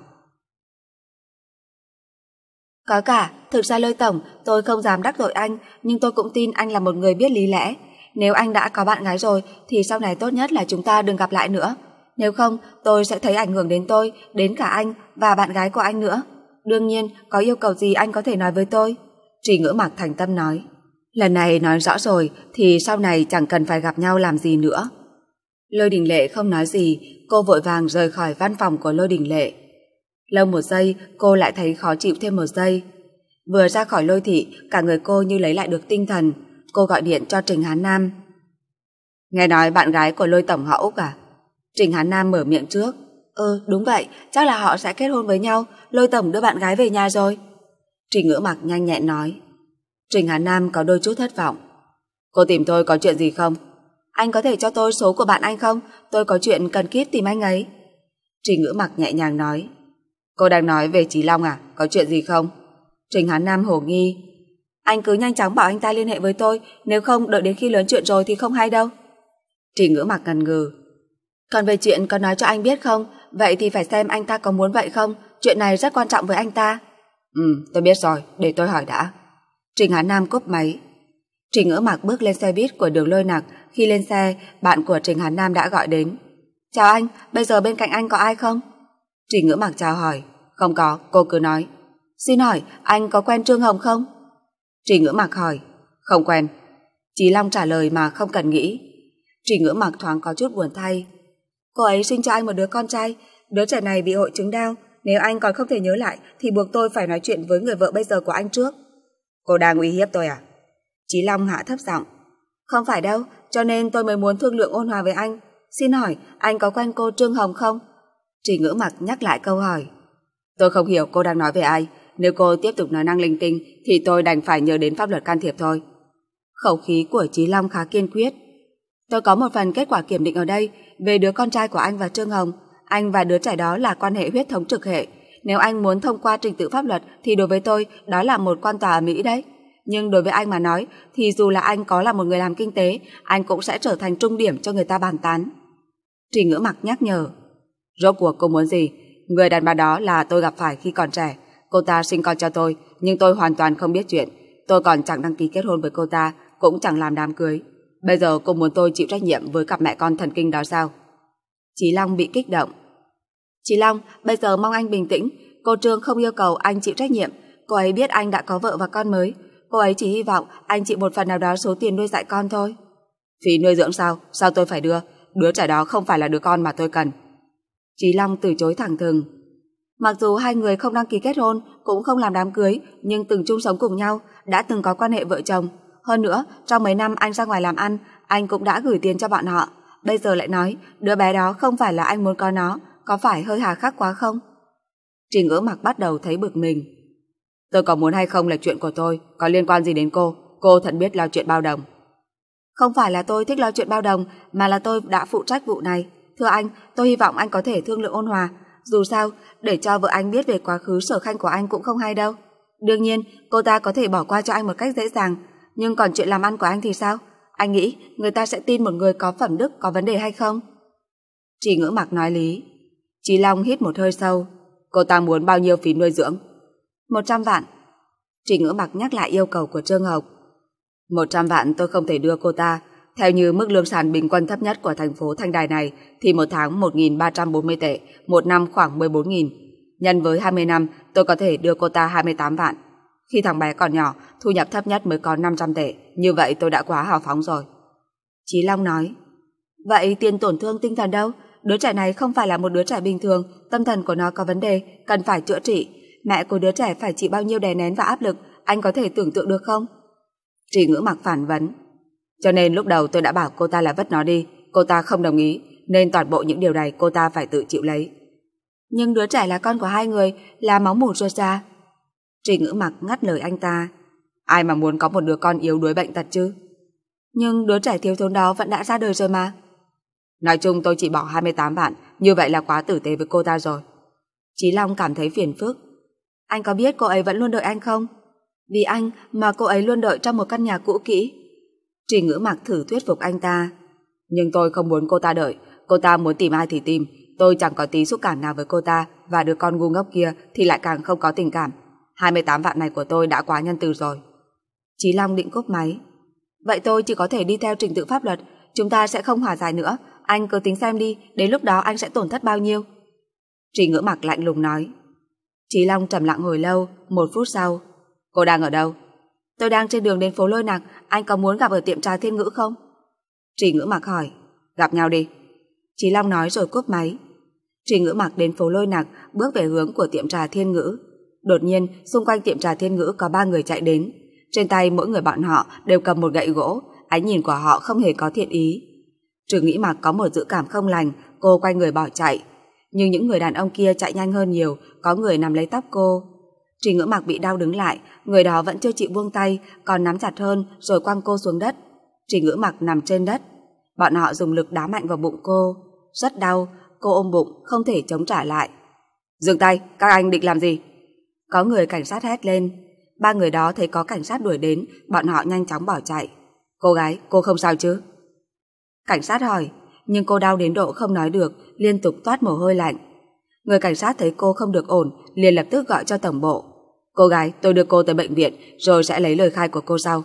Có cả, thực ra Lôi Tổng, tôi không dám đắc tội anh, nhưng tôi cũng tin anh là một người biết lý lẽ. Nếu anh đã có bạn gái rồi, thì sau này tốt nhất là chúng ta đừng gặp lại nữa. Nếu không, tôi sẽ thấy ảnh hưởng đến tôi, đến cả anh và bạn gái của anh nữa. Đương nhiên, có yêu cầu gì anh có thể nói với tôi. Trì ngữ mạc thành tâm nói. Lần này nói rõ rồi, thì sau này chẳng cần phải gặp nhau làm gì nữa. Lôi Đình Lệ không nói gì, cô vội vàng rời khỏi văn phòng của Lôi Đình Lệ. Lâu một giây, cô lại thấy khó chịu thêm một giây. Vừa ra khỏi lôi thị, cả người cô như lấy lại được tinh thần. Cô gọi điện cho Trình Hán Nam. Nghe nói bạn gái của lôi tổng họ Úc à? Trình Hán Nam mở miệng trước. Ừ, đúng vậy, chắc là họ sẽ kết hôn với nhau, lôi tổng đưa bạn gái về nhà rồi. Trình ngữ mặc nhanh nhẹn nói. Trình Hán Nam có đôi chút thất vọng. Cô tìm tôi có chuyện gì không? Anh có thể cho tôi số của bạn anh không? Tôi có chuyện cần kíp tìm anh ấy. Trình ngữ mặc nhẹ nhàng nói. Cô đang nói về Trí Long à? Có chuyện gì không? Trình Hán Nam hổ nghi. Anh cứ nhanh chóng bảo anh ta liên hệ với tôi, nếu không đợi đến khi lớn chuyện rồi thì không hay đâu. Trình ngữ mặt ngần ngừ. Còn về chuyện có nói cho anh biết không? Vậy thì phải xem anh ta có muốn vậy không? Chuyện này rất quan trọng với anh ta. Ừ, tôi biết rồi, để tôi hỏi đã. Trình Hán Nam cúp máy. Trình ngữ mặc bước lên xe buýt của đường lôi nặc. Khi lên xe, bạn của Trình Hán Nam đã gọi đến. Chào anh, bây giờ bên cạnh anh có ai không? trì ngữ mặc chào hỏi. Không có, cô cứ nói. Xin hỏi, anh có quen Trương Hồng không? trì ngữ mặc hỏi. Không quen. Chí Long trả lời mà không cần nghĩ. trì ngữ mặc thoáng có chút buồn thay. Cô ấy sinh cho anh một đứa con trai, đứa trẻ này bị hội chứng đau. Nếu anh còn không thể nhớ lại thì buộc tôi phải nói chuyện với người vợ bây giờ của anh trước. Cô đang uy hiếp tôi à? Chí Long hạ thấp giọng. Không phải đâu, cho nên tôi mới muốn thương lượng ôn hòa với anh. Xin hỏi, anh có quen cô Trương Hồng không? chỉ ngữ mặt nhắc lại câu hỏi. Tôi không hiểu cô đang nói về ai. Nếu cô tiếp tục nói năng linh tinh thì tôi đành phải nhờ đến pháp luật can thiệp thôi. Khẩu khí của Trí Long khá kiên quyết. Tôi có một phần kết quả kiểm định ở đây về đứa con trai của anh và Trương Hồng. Anh và đứa trẻ đó là quan hệ huyết thống trực hệ. Nếu anh muốn thông qua trình tự pháp luật thì đối với tôi đó là một quan tòa ở Mỹ đấy. Nhưng đối với anh mà nói thì dù là anh có là một người làm kinh tế anh cũng sẽ trở thành trung điểm cho người ta bàn tán. Trình ngữ mặt nhắc nhở. Rốt cuộc cô muốn gì? Người đàn bà đó là tôi gặp phải khi còn trẻ. Cô ta sinh con cho tôi, nhưng tôi hoàn toàn không biết chuyện. Tôi còn chẳng đăng ký kết hôn với cô ta, cũng chẳng làm đám cưới. Bây giờ cô muốn tôi chịu trách nhiệm với cặp mẹ con thần kinh đó sao? Chí Long bị kích động. Chí Long, bây giờ mong anh bình tĩnh. Cô Trương không yêu cầu anh chịu trách nhiệm. Cô ấy biết anh đã có vợ và con mới. Cô ấy chỉ hy vọng anh chịu một phần nào đó số tiền nuôi dạy con thôi. Phí nuôi dưỡng sao? Sao tôi phải đưa? Đứa trẻ đó không phải là đứa con mà tôi cần. Trí Long từ chối thẳng thừng. Mặc dù hai người không đăng ký kết hôn, cũng không làm đám cưới, nhưng từng chung sống cùng nhau, đã từng có quan hệ vợ chồng. Hơn nữa, trong mấy năm anh ra ngoài làm ăn, anh cũng đã gửi tiền cho bọn họ. Bây giờ lại nói, đứa bé đó không phải là anh muốn có nó, có phải hơi hà khắc quá không? Trình ngỡ mặc bắt đầu thấy bực mình. Tôi có muốn hay không là chuyện của tôi, có liên quan gì đến cô, cô thật biết lo chuyện bao đồng. Không phải là tôi thích lo chuyện bao đồng, mà là tôi đã phụ trách vụ này. Thưa anh, tôi hy vọng anh có thể thương lượng ôn hòa. Dù sao, để cho vợ anh biết về quá khứ sở khanh của anh cũng không hay đâu. Đương nhiên, cô ta có thể bỏ qua cho anh một cách dễ dàng. Nhưng còn chuyện làm ăn của anh thì sao? Anh nghĩ người ta sẽ tin một người có phẩm đức có vấn đề hay không? Chỉ ngữ mặc nói lý. Chí Long hít một hơi sâu. Cô ta muốn bao nhiêu phí nuôi dưỡng? một trăm vạn. Chỉ ngữ mặc nhắc lại yêu cầu của Trương hồng một trăm vạn tôi không thể đưa cô ta, theo như mức lương sản bình quân thấp nhất của thành phố Thanh Đài này thì một tháng 1.340 tệ, một năm khoảng 14.000. Nhân với 20 năm, tôi có thể đưa cô ta 28 vạn. Khi thằng bé còn nhỏ, thu nhập thấp nhất mới có 500 tệ, như vậy tôi đã quá hào phóng rồi. Chí Long nói, Vậy tiền tổn thương tinh thần đâu? Đứa trẻ này không phải là một đứa trẻ bình thường, tâm thần của nó có vấn đề, cần phải chữa trị. Mẹ của đứa trẻ phải chịu bao nhiêu đè nén và áp lực, anh có thể tưởng tượng được không? Trì ngữ mặc phản vấn, cho nên lúc đầu tôi đã bảo cô ta là vứt nó đi, cô ta không đồng ý, nên toàn bộ những điều này cô ta phải tự chịu lấy. Nhưng đứa trẻ là con của hai người, là máu mủ ruột ra. Trình ngữ mặc ngắt lời anh ta. Ai mà muốn có một đứa con yếu đuối bệnh tật chứ? Nhưng đứa trẻ thiếu thốn đó vẫn đã ra đời rồi mà. Nói chung tôi chỉ bỏ 28 bạn, như vậy là quá tử tế với cô ta rồi. Chí Long cảm thấy phiền phức. Anh có biết cô ấy vẫn luôn đợi anh không? Vì anh mà cô ấy luôn đợi trong một căn nhà cũ kỹ. Chỉ ngữ mặc thử thuyết phục anh ta. Nhưng tôi không muốn cô ta đợi, cô ta muốn tìm ai thì tìm, tôi chẳng có tí xúc cảm nào với cô ta và đứa con ngu ngốc kia thì lại càng không có tình cảm. 28 vạn này của tôi đã quá nhân từ rồi. Chí Long định cúp máy. Vậy tôi chỉ có thể đi theo trình tự pháp luật, chúng ta sẽ không hòa giải nữa, anh cứ tính xem đi, đến lúc đó anh sẽ tổn thất bao nhiêu. Trì ngữ mặc lạnh lùng nói. Chí Long trầm lặng hồi lâu, một phút sau. Cô đang ở đâu? Tôi đang trên đường đến phố Lôi Nạc, anh có muốn gặp ở tiệm trà thiên ngữ không? Trì ngữ mặc hỏi, gặp nhau đi. trí Long nói rồi cúp máy. Trì ngữ mặc đến phố Lôi Nạc, bước về hướng của tiệm trà thiên ngữ. Đột nhiên, xung quanh tiệm trà thiên ngữ có ba người chạy đến. Trên tay mỗi người bọn họ đều cầm một gậy gỗ, ánh nhìn của họ không hề có thiện ý. Trừ nghĩ mặc có một dự cảm không lành, cô quay người bỏ chạy. Nhưng những người đàn ông kia chạy nhanh hơn nhiều, có người nằm lấy tóc cô. Trì ngưỡng mạc bị đau đứng lại, người đó vẫn chưa chịu buông tay, còn nắm chặt hơn rồi quăng cô xuống đất. Trì ngưỡng mạc nằm trên đất. Bọn họ dùng lực đá mạnh vào bụng cô. Rất đau, cô ôm bụng, không thể chống trả lại. Dừng tay, các anh định làm gì? Có người cảnh sát hét lên. Ba người đó thấy có cảnh sát đuổi đến, bọn họ nhanh chóng bỏ chạy. Cô gái, cô không sao chứ? Cảnh sát hỏi, nhưng cô đau đến độ không nói được, liên tục toát mồ hôi lạnh. Người cảnh sát thấy cô không được ổn, liền lập tức gọi cho tổng bộ. Cô gái, tôi đưa cô tới bệnh viện rồi sẽ lấy lời khai của cô sau.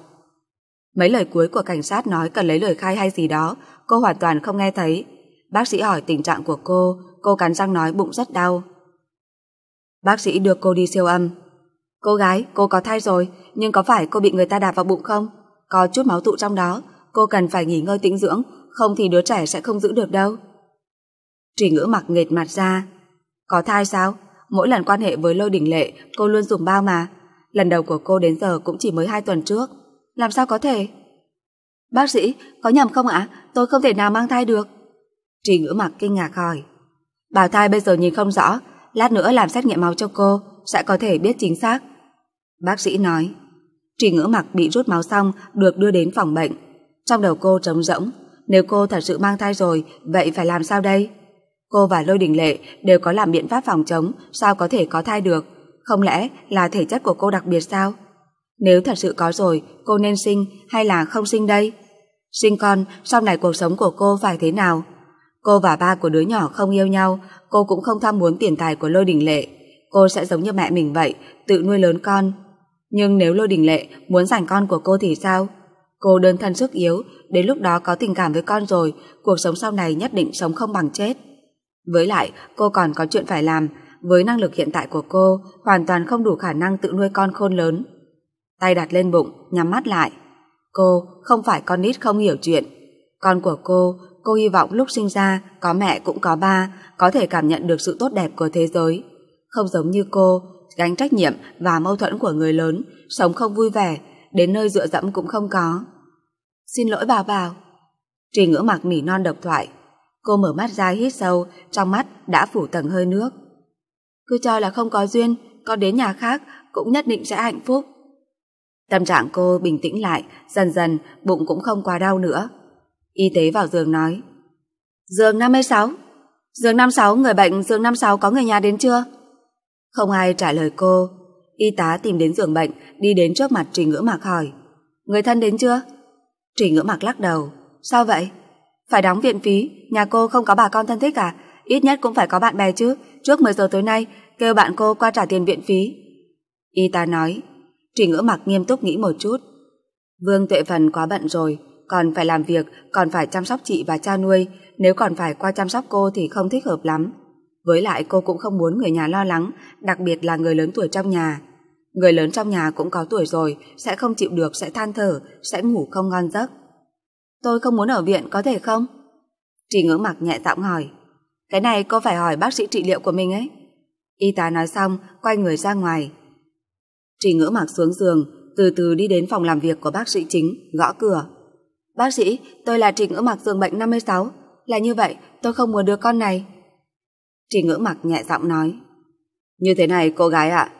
Mấy lời cuối của cảnh sát nói cần lấy lời khai hay gì đó, cô hoàn toàn không nghe thấy. Bác sĩ hỏi tình trạng của cô, cô cắn răng nói bụng rất đau. Bác sĩ đưa cô đi siêu âm. Cô gái, cô có thai rồi, nhưng có phải cô bị người ta đạp vào bụng không? Có chút máu tụ trong đó, cô cần phải nghỉ ngơi tĩnh dưỡng, không thì đứa trẻ sẽ không giữ được đâu. Trì ngữ mặc nghệt mặt ra. Có thai sao? mỗi lần quan hệ với Lôi Đình Lệ, cô luôn dùng bao mà. Lần đầu của cô đến giờ cũng chỉ mới hai tuần trước. Làm sao có thể? Bác sĩ, có nhầm không ạ? Tôi không thể nào mang thai được. Trì ngữ mặc kinh ngạc hỏi. Bào thai bây giờ nhìn không rõ, lát nữa làm xét nghiệm máu cho cô, sẽ có thể biết chính xác. Bác sĩ nói. Trì ngữ mặc bị rút máu xong, được đưa đến phòng bệnh. Trong đầu cô trống rỗng, nếu cô thật sự mang thai rồi, vậy phải làm sao đây? Cô và Lôi Đình Lệ đều có làm biện pháp phòng chống, sao có thể có thai được? Không lẽ là thể chất của cô đặc biệt sao? Nếu thật sự có rồi, cô nên sinh hay là không sinh đây? Sinh con, sau này cuộc sống của cô phải thế nào? Cô và ba của đứa nhỏ không yêu nhau, cô cũng không tham muốn tiền tài của Lôi Đình Lệ. Cô sẽ giống như mẹ mình vậy, tự nuôi lớn con. Nhưng nếu Lôi Đình Lệ muốn giành con của cô thì sao? Cô đơn thân sức yếu, đến lúc đó có tình cảm với con rồi, cuộc sống sau này nhất định sống không bằng chết. Với lại, cô còn có chuyện phải làm, với năng lực hiện tại của cô, hoàn toàn không đủ khả năng tự nuôi con khôn lớn. Tay đặt lên bụng, nhắm mắt lại. Cô không phải con nít không hiểu chuyện. Con của cô, cô hy vọng lúc sinh ra, có mẹ cũng có ba, có thể cảm nhận được sự tốt đẹp của thế giới. Không giống như cô, gánh trách nhiệm và mâu thuẫn của người lớn, sống không vui vẻ, đến nơi dựa dẫm cũng không có. Xin lỗi bảo bảo. Trì ngữ mạc mỉ non độc thoại, Cô mở mắt ra hít sâu, trong mắt đã phủ tầng hơi nước. Cứ cho là không có duyên, con đến nhà khác cũng nhất định sẽ hạnh phúc. Tâm trạng cô bình tĩnh lại, dần dần bụng cũng không quá đau nữa. Y tế vào giường nói. Giường 56. Giường 56, người bệnh giường 56 có người nhà đến chưa? Không ai trả lời cô. Y tá tìm đến giường bệnh, đi đến trước mặt Trình Ngữ Mạc hỏi. Người thân đến chưa? Trình Ngữ Mạc lắc đầu. Sao vậy? Phải đóng viện phí, nhà cô không có bà con thân thích cả, à? ít nhất cũng phải có bạn bè chứ, trước 10 giờ tối nay, kêu bạn cô qua trả tiền viện phí. Y tá nói, Trì ngữ mặc nghiêm túc nghĩ một chút. Vương Tuệ Phần quá bận rồi, còn phải làm việc, còn phải chăm sóc chị và cha nuôi, nếu còn phải qua chăm sóc cô thì không thích hợp lắm. Với lại cô cũng không muốn người nhà lo lắng, đặc biệt là người lớn tuổi trong nhà. Người lớn trong nhà cũng có tuổi rồi, sẽ không chịu được, sẽ than thở, sẽ ngủ không ngon giấc. Tôi không muốn ở viện có thể không? Trì ngưỡng mặc nhẹ giọng hỏi. Cái này cô phải hỏi bác sĩ trị liệu của mình ấy. Y tá nói xong, quay người ra ngoài. Trì ngưỡng mặc xuống giường, từ từ đi đến phòng làm việc của bác sĩ chính, gõ cửa. Bác sĩ, tôi là Trì ngưỡng mặc giường bệnh 56. Là như vậy, tôi không muốn đứa con này. Trì ngưỡng mặc nhẹ giọng nói. Như thế này cô gái ạ.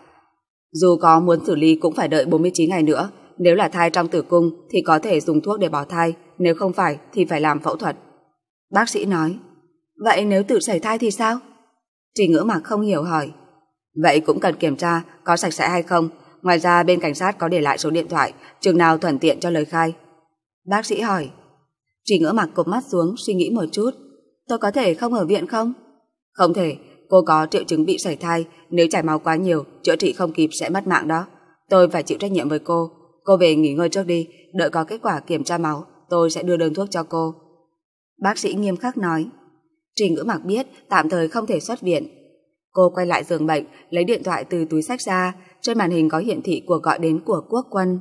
dù có muốn xử lý cũng phải đợi 49 ngày nữa nếu là thai trong tử cung thì có thể dùng thuốc để bỏ thai, nếu không phải thì phải làm phẫu thuật. Bác sĩ nói, vậy nếu tự sảy thai thì sao? Trình ngữ mạc không hiểu hỏi. Vậy cũng cần kiểm tra có sạch sẽ hay không. Ngoài ra bên cảnh sát có để lại số điện thoại, trường nào thuận tiện cho lời khai. Bác sĩ hỏi. Trình ngữ mạc cụp mắt xuống suy nghĩ một chút. Tôi có thể không ở viện không? Không thể, cô có triệu chứng bị sảy thai, nếu chảy máu quá nhiều, chữa trị không kịp sẽ mất mạng đó. Tôi phải chịu trách nhiệm với cô, cô về nghỉ ngơi trước đi, đợi có kết quả kiểm tra máu, tôi sẽ đưa đơn thuốc cho cô. Bác sĩ nghiêm khắc nói. Trình ngữ mặc biết tạm thời không thể xuất viện. Cô quay lại giường bệnh, lấy điện thoại từ túi sách ra, trên màn hình có hiện thị cuộc gọi đến của quốc quân.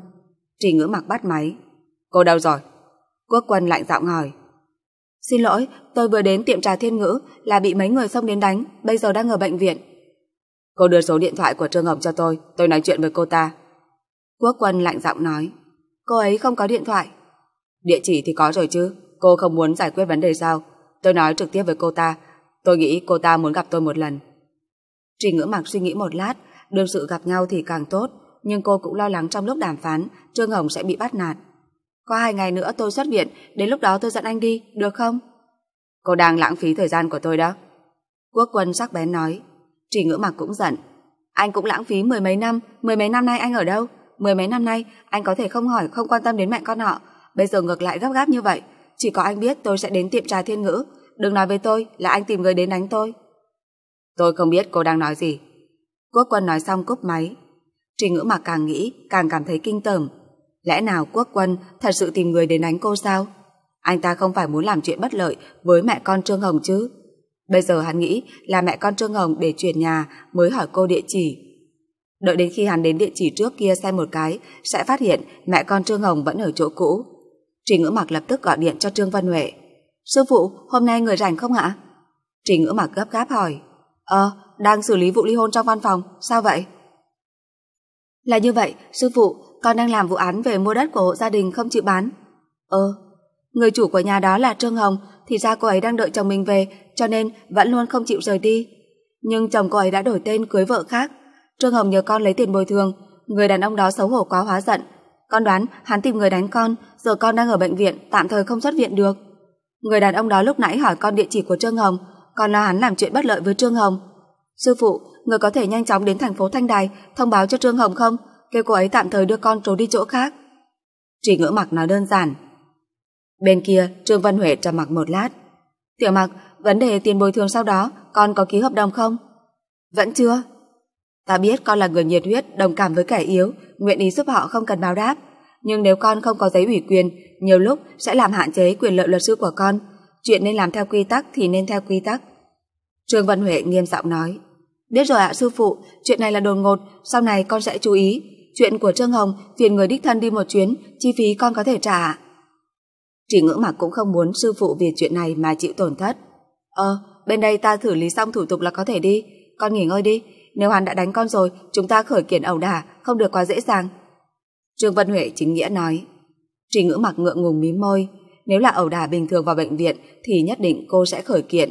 Trình ngữ mặc bắt máy. Cô đâu rồi? Quốc quân lạnh giọng hỏi. Xin lỗi, tôi vừa đến tiệm trà thiên ngữ là bị mấy người xông đến đánh, bây giờ đang ở bệnh viện. Cô đưa số điện thoại của Trương Hồng cho tôi, tôi nói chuyện với cô ta. Quốc quân lạnh giọng nói Cô ấy không có điện thoại Địa chỉ thì có rồi chứ Cô không muốn giải quyết vấn đề sao Tôi nói trực tiếp với cô ta Tôi nghĩ cô ta muốn gặp tôi một lần Trình ngữ mặc suy nghĩ một lát Đương sự gặp nhau thì càng tốt Nhưng cô cũng lo lắng trong lúc đàm phán Trương Hồng sẽ bị bắt nạt Qua hai ngày nữa tôi xuất viện Đến lúc đó tôi dẫn anh đi, được không? Cô đang lãng phí thời gian của tôi đó Quốc quân sắc bén nói Trình ngữ mặc cũng giận Anh cũng lãng phí mười mấy năm Mười mấy năm nay anh ở đâu? Mười mấy năm nay, anh có thể không hỏi, không quan tâm đến mẹ con họ. Bây giờ ngược lại gấp gáp như vậy. Chỉ có anh biết tôi sẽ đến tiệm trà thiên ngữ. Đừng nói với tôi là anh tìm người đến đánh tôi. Tôi không biết cô đang nói gì. Quốc quân nói xong cúp máy. Trình ngữ mà càng nghĩ, càng cảm thấy kinh tởm. Lẽ nào quốc quân thật sự tìm người đến đánh cô sao? Anh ta không phải muốn làm chuyện bất lợi với mẹ con Trương Hồng chứ? Bây giờ hắn nghĩ là mẹ con Trương Hồng để chuyển nhà mới hỏi cô địa chỉ Đợi đến khi hắn đến địa chỉ trước kia xem một cái, sẽ phát hiện mẹ con Trương Hồng vẫn ở chỗ cũ. Trình Ngữ Mặc lập tức gọi điện cho Trương Văn Huệ. Sư phụ, hôm nay người rảnh không ạ? Trình Ngữ Mặc gấp gáp hỏi. Ờ, đang xử lý vụ ly hôn trong văn phòng, sao vậy? Là như vậy, sư phụ, con đang làm vụ án về mua đất của hộ gia đình không chịu bán. Ờ, người chủ của nhà đó là Trương Hồng, thì ra cô ấy đang đợi chồng mình về, cho nên vẫn luôn không chịu rời đi. Nhưng chồng cô ấy đã đổi tên cưới vợ khác, Trương Hồng nhờ con lấy tiền bồi thường, người đàn ông đó xấu hổ quá hóa giận. Con đoán hắn tìm người đánh con, giờ con đang ở bệnh viện, tạm thời không xuất viện được. Người đàn ông đó lúc nãy hỏi con địa chỉ của Trương Hồng, con lo hắn làm chuyện bất lợi với Trương Hồng. Sư phụ, người có thể nhanh chóng đến thành phố Thanh Đài thông báo cho Trương Hồng không? Kêu cô ấy tạm thời đưa con trốn đi chỗ khác. Chỉ ngữ mặc nói đơn giản. Bên kia, Trương Văn Huệ trầm mặc một lát. Tiểu mặc, vấn đề tiền bồi thường sau đó, con có ký hợp đồng không? Vẫn chưa. Ta biết con là người nhiệt huyết, đồng cảm với kẻ yếu, nguyện ý giúp họ không cần báo đáp. Nhưng nếu con không có giấy ủy quyền, nhiều lúc sẽ làm hạn chế quyền lợi luật sư của con. Chuyện nên làm theo quy tắc thì nên theo quy tắc. Trương Văn Huệ nghiêm giọng nói. Biết rồi ạ sư phụ, chuyện này là đồn ngột, sau này con sẽ chú ý. Chuyện của Trương Hồng phiền người đích thân đi một chuyến, chi phí con có thể trả. Chỉ ngưỡng mà cũng không muốn sư phụ vì chuyện này mà chịu tổn thất. Ờ, bên đây ta thử lý xong thủ tục là có thể đi. Con nghỉ ngơi đi, nếu hắn đã đánh con rồi, chúng ta khởi kiện ẩu đả, không được quá dễ dàng. Trương Văn Huệ chính nghĩa nói. trì ngữ mặc ngượng ngùng mím môi. Nếu là ẩu đả bình thường vào bệnh viện thì nhất định cô sẽ khởi kiện.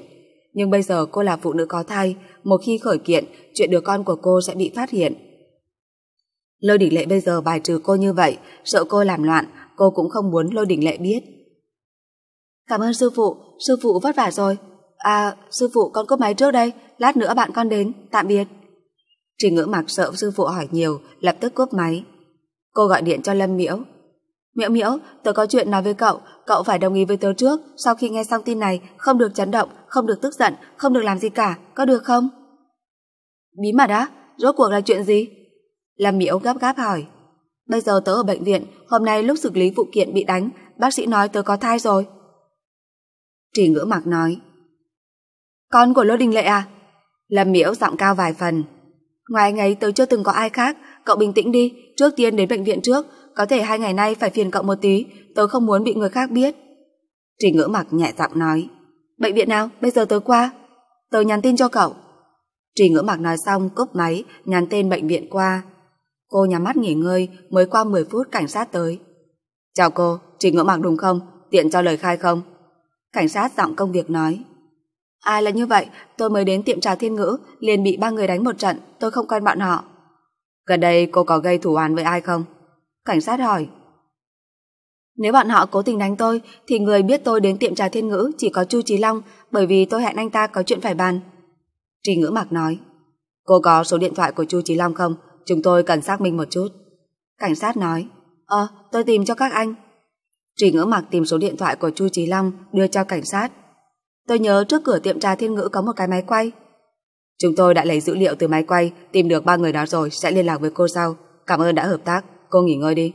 Nhưng bây giờ cô là phụ nữ có thai, một khi khởi kiện, chuyện đứa con của cô sẽ bị phát hiện. Lôi đỉnh lệ bây giờ bài trừ cô như vậy, sợ cô làm loạn, cô cũng không muốn lôi đỉnh lệ biết. Cảm ơn sư phụ, sư phụ vất vả rồi. À, sư phụ con cúp máy trước đây, lát nữa bạn con đến, tạm biệt. Trình ngỡ mặc sợ sư phụ hỏi nhiều, lập tức cướp máy. Cô gọi điện cho Lâm Miễu. Miễu Miễu, tôi có chuyện nói với cậu, cậu phải đồng ý với tớ trước, sau khi nghe xong tin này, không được chấn động, không được tức giận, không được làm gì cả, có được không? Bí mật á? Rốt cuộc là chuyện gì? Lâm Miễu gấp gáp hỏi. Bây giờ tớ ở bệnh viện, hôm nay lúc xử lý vụ kiện bị đánh, bác sĩ nói tớ có thai rồi. Trì ngữ mặc nói. Con của Lô Đình Lệ à? Lâm Miễu giọng cao vài phần, Ngoài anh ấy tớ chưa từng có ai khác, cậu bình tĩnh đi, trước tiên đến bệnh viện trước, có thể hai ngày nay phải phiền cậu một tí, tớ không muốn bị người khác biết. Trình ngữ mặc nhẹ giọng nói, bệnh viện nào, bây giờ tớ qua, tớ nhắn tin cho cậu. Trình ngữ mặc nói xong cúp máy, nhắn tên bệnh viện qua. Cô nhắm mắt nghỉ ngơi, mới qua 10 phút cảnh sát tới. Chào cô, Trình ngữ mặc đúng không? Tiện cho lời khai không? Cảnh sát giọng công việc nói. Ai là như vậy, tôi mới đến tiệm trà thiên ngữ, liền bị ba người đánh một trận, tôi không quen bọn họ. Gần đây cô có gây thủ án với ai không? Cảnh sát hỏi. Nếu bọn họ cố tình đánh tôi, thì người biết tôi đến tiệm trà thiên ngữ chỉ có Chu Trí Long, bởi vì tôi hẹn anh ta có chuyện phải bàn. Trì ngữ mặc nói. Cô có số điện thoại của Chu Trí Long không? Chúng tôi cần xác minh một chút. Cảnh sát nói. Ờ, tôi tìm cho các anh. Trì ngữ mặc tìm số điện thoại của Chu Trí Long đưa cho cảnh sát. Tôi nhớ trước cửa tiệm trà thiên ngữ có một cái máy quay. Chúng tôi đã lấy dữ liệu từ máy quay, tìm được ba người đó rồi, sẽ liên lạc với cô sau. Cảm ơn đã hợp tác, cô nghỉ ngơi đi.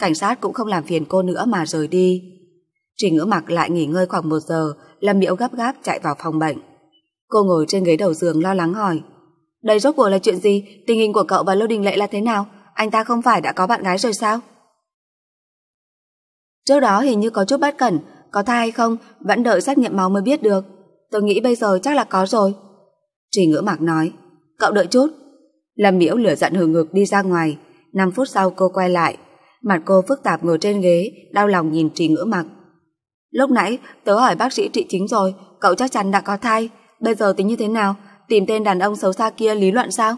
Cảnh sát cũng không làm phiền cô nữa mà rời đi. Trình ngữ mặc lại nghỉ ngơi khoảng một giờ, Lâm Miễu gấp gáp chạy vào phòng bệnh. Cô ngồi trên ghế đầu giường lo lắng hỏi. Đây rốt cuộc là chuyện gì? Tình hình của cậu và Lô Đình Lệ là thế nào? Anh ta không phải đã có bạn gái rồi sao? Trước đó hình như có chút bất cẩn, có thai hay không vẫn đợi xét nghiệm máu mới biết được. Tôi nghĩ bây giờ chắc là có rồi. Trì ngữ mạc nói, cậu đợi chút. Lâm Miễu lửa giận hừng ngực đi ra ngoài, 5 phút sau cô quay lại. Mặt cô phức tạp ngồi trên ghế, đau lòng nhìn trì ngữ mạc. Lúc nãy tớ hỏi bác sĩ trị chính rồi, cậu chắc chắn đã có thai. Bây giờ tính như thế nào? Tìm tên đàn ông xấu xa kia lý luận sao?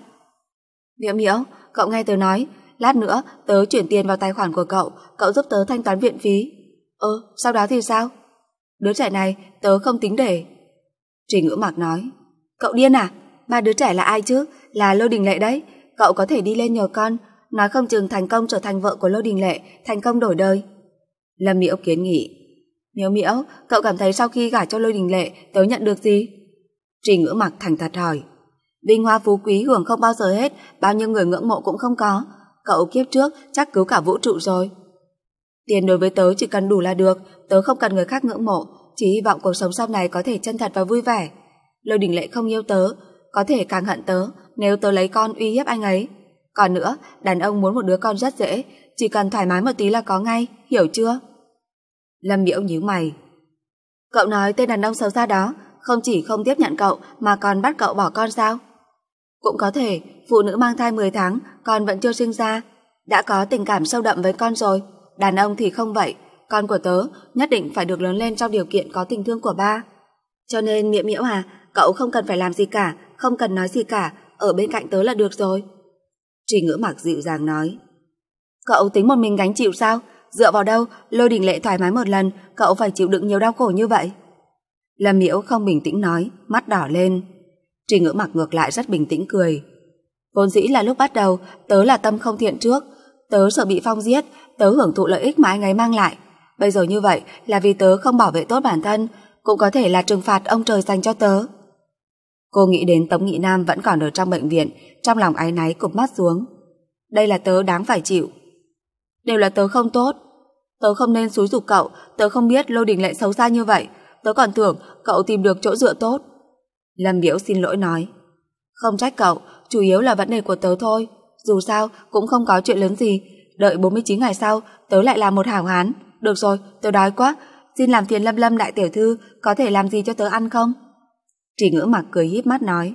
Miễu Miễu, cậu nghe tớ nói, lát nữa tớ chuyển tiền vào tài khoản của cậu, cậu giúp tớ thanh toán viện phí. Ơ, sau đó thì sao? Đứa trẻ này tớ không tính để. Trình ngữ mạc nói. Cậu điên à? Mà đứa trẻ là ai chứ? Là Lô Đình Lệ đấy. Cậu có thể đi lên nhờ con. Nói không chừng thành công trở thành vợ của Lô Đình Lệ, thành công đổi đời. Lâm Miễu kiến nghị. Miễu Miễu, cậu cảm thấy sau khi gả cho Lô Đình Lệ, tớ nhận được gì? Trình ngữ mặc thành thật hỏi. Vinh hoa phú quý hưởng không bao giờ hết, bao nhiêu người ngưỡng mộ cũng không có. Cậu kiếp trước chắc cứu cả vũ trụ rồi. Tiền đối với tớ chỉ cần đủ là được, tớ không cần người khác ngưỡng mộ, chỉ hy vọng cuộc sống sau này có thể chân thật và vui vẻ. Lôi đình lệ không yêu tớ, có thể càng hận tớ nếu tớ lấy con uy hiếp anh ấy. Còn nữa, đàn ông muốn một đứa con rất dễ, chỉ cần thoải mái một tí là có ngay, hiểu chưa? Lâm Điễu nhíu mày. Cậu nói tên đàn ông xấu xa đó, không chỉ không tiếp nhận cậu mà còn bắt cậu bỏ con sao? Cũng có thể, phụ nữ mang thai 10 tháng còn vẫn chưa sinh ra, đã có tình cảm sâu đậm với con rồi, đàn ông thì không vậy, con của tớ nhất định phải được lớn lên trong điều kiện có tình thương của ba. Cho nên Miễu Miễu à, cậu không cần phải làm gì cả, không cần nói gì cả, ở bên cạnh tớ là được rồi. Trì ngữ mặc dịu dàng nói. Cậu tính một mình gánh chịu sao? Dựa vào đâu, lôi đình lệ thoải mái một lần, cậu phải chịu đựng nhiều đau khổ như vậy. Lâm Miễu không bình tĩnh nói, mắt đỏ lên. Trì ngữ mặc ngược lại rất bình tĩnh cười. Vốn dĩ là lúc bắt đầu, tớ là tâm không thiện trước. Tớ sợ bị Phong giết, tớ hưởng thụ lợi ích mà anh ấy mang lại. Bây giờ như vậy là vì tớ không bảo vệ tốt bản thân, cũng có thể là trừng phạt ông trời dành cho tớ. Cô nghĩ đến Tống Nghị Nam vẫn còn ở trong bệnh viện, trong lòng áy náy cụp mắt xuống. Đây là tớ đáng phải chịu. Đều là tớ không tốt. Tớ không nên xúi dục cậu, tớ không biết Lô Đình lại xấu xa như vậy. Tớ còn tưởng cậu tìm được chỗ dựa tốt. Lâm Biễu xin lỗi nói. Không trách cậu, chủ yếu là vấn đề của tớ thôi. Dù sao, cũng không có chuyện lớn gì, đợi 49 ngày sau, tớ lại là một hảo hán. Được rồi, tớ đói quá, xin làm phiền Lâm Lâm đại tiểu thư, có thể làm gì cho tớ ăn không? Trì ngữ mặc cười híp mắt nói.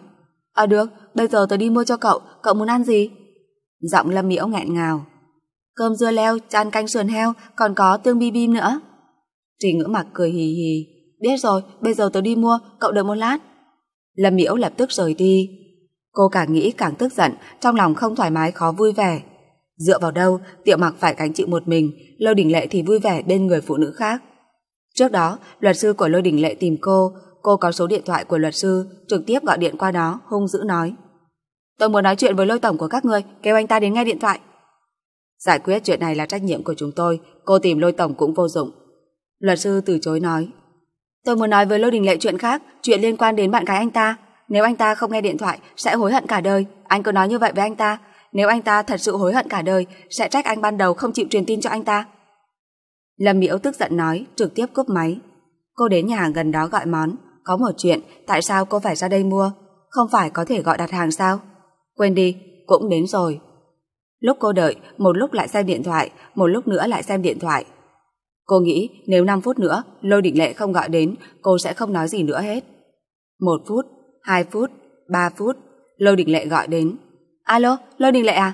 Ờ được, bây giờ tớ đi mua cho cậu, cậu muốn ăn gì? Giọng Lâm Miễu nghẹn ngào. Cơm dưa leo, chan canh sườn heo, còn có tương bi bim nữa. Trì ngữ mặc cười hì hì. Biết rồi, bây giờ tớ đi mua, cậu đợi một lát. Lâm Miễu lập tức rời đi. Cô càng nghĩ càng tức giận, trong lòng không thoải mái khó vui vẻ. Dựa vào đâu, tiệm Mặc phải gánh chịu một mình, Lôi Đình Lệ thì vui vẻ bên người phụ nữ khác. Trước đó, luật sư của Lôi Đình Lệ tìm cô, cô có số điện thoại của luật sư, trực tiếp gọi điện qua đó, hung dữ nói. Tôi muốn nói chuyện với lôi tổng của các người, kêu anh ta đến nghe điện thoại. Giải quyết chuyện này là trách nhiệm của chúng tôi, cô tìm lôi tổng cũng vô dụng. Luật sư từ chối nói. Tôi muốn nói với lôi đình lệ chuyện khác, chuyện liên quan đến bạn gái anh ta. Nếu anh ta không nghe điện thoại, sẽ hối hận cả đời. Anh cứ nói như vậy với anh ta, nếu anh ta thật sự hối hận cả đời, sẽ trách anh ban đầu không chịu truyền tin cho anh ta. Lâm Miễu tức giận nói, trực tiếp cúp máy. Cô đến nhà hàng gần đó gọi món, có một chuyện, tại sao cô phải ra đây mua? Không phải có thể gọi đặt hàng sao? Quên đi, cũng đến rồi. Lúc cô đợi, một lúc lại xem điện thoại, một lúc nữa lại xem điện thoại. Cô nghĩ nếu 5 phút nữa Lôi Đình Lệ không gọi đến, cô sẽ không nói gì nữa hết. Một phút, hai phút, ba phút, Lôi Đình Lệ gọi đến, Alo, Lôi Đình Lệ à?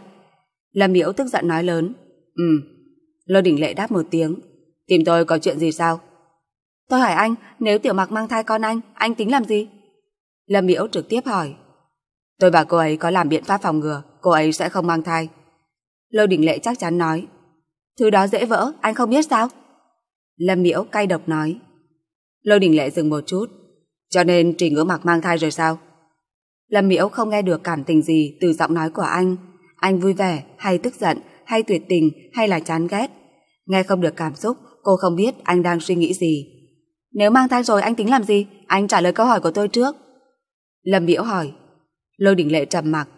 Lâm Miễu tức giận nói lớn. Ừ. Lôi Đình Lệ đáp một tiếng. Tìm tôi có chuyện gì sao? Tôi hỏi anh, nếu Tiểu Mặc mang thai con anh, anh tính làm gì? Lâm Miễu trực tiếp hỏi. Tôi và cô ấy có làm biện pháp phòng ngừa, cô ấy sẽ không mang thai. Lôi Đình Lệ chắc chắn nói. Thứ đó dễ vỡ, anh không biết sao? Lâm Miễu cay độc nói. Lôi Đình Lệ dừng một chút. Cho nên Trình Ngữ Mặc mang thai rồi sao? Lâm Miễu không nghe được cảm tình gì từ giọng nói của anh. Anh vui vẻ, hay tức giận, hay tuyệt tình, hay là chán ghét. Nghe không được cảm xúc, cô không biết anh đang suy nghĩ gì. Nếu mang thai rồi anh tính làm gì? Anh trả lời câu hỏi của tôi trước. Lâm Miễu hỏi. Lôi đỉnh lệ trầm mặc.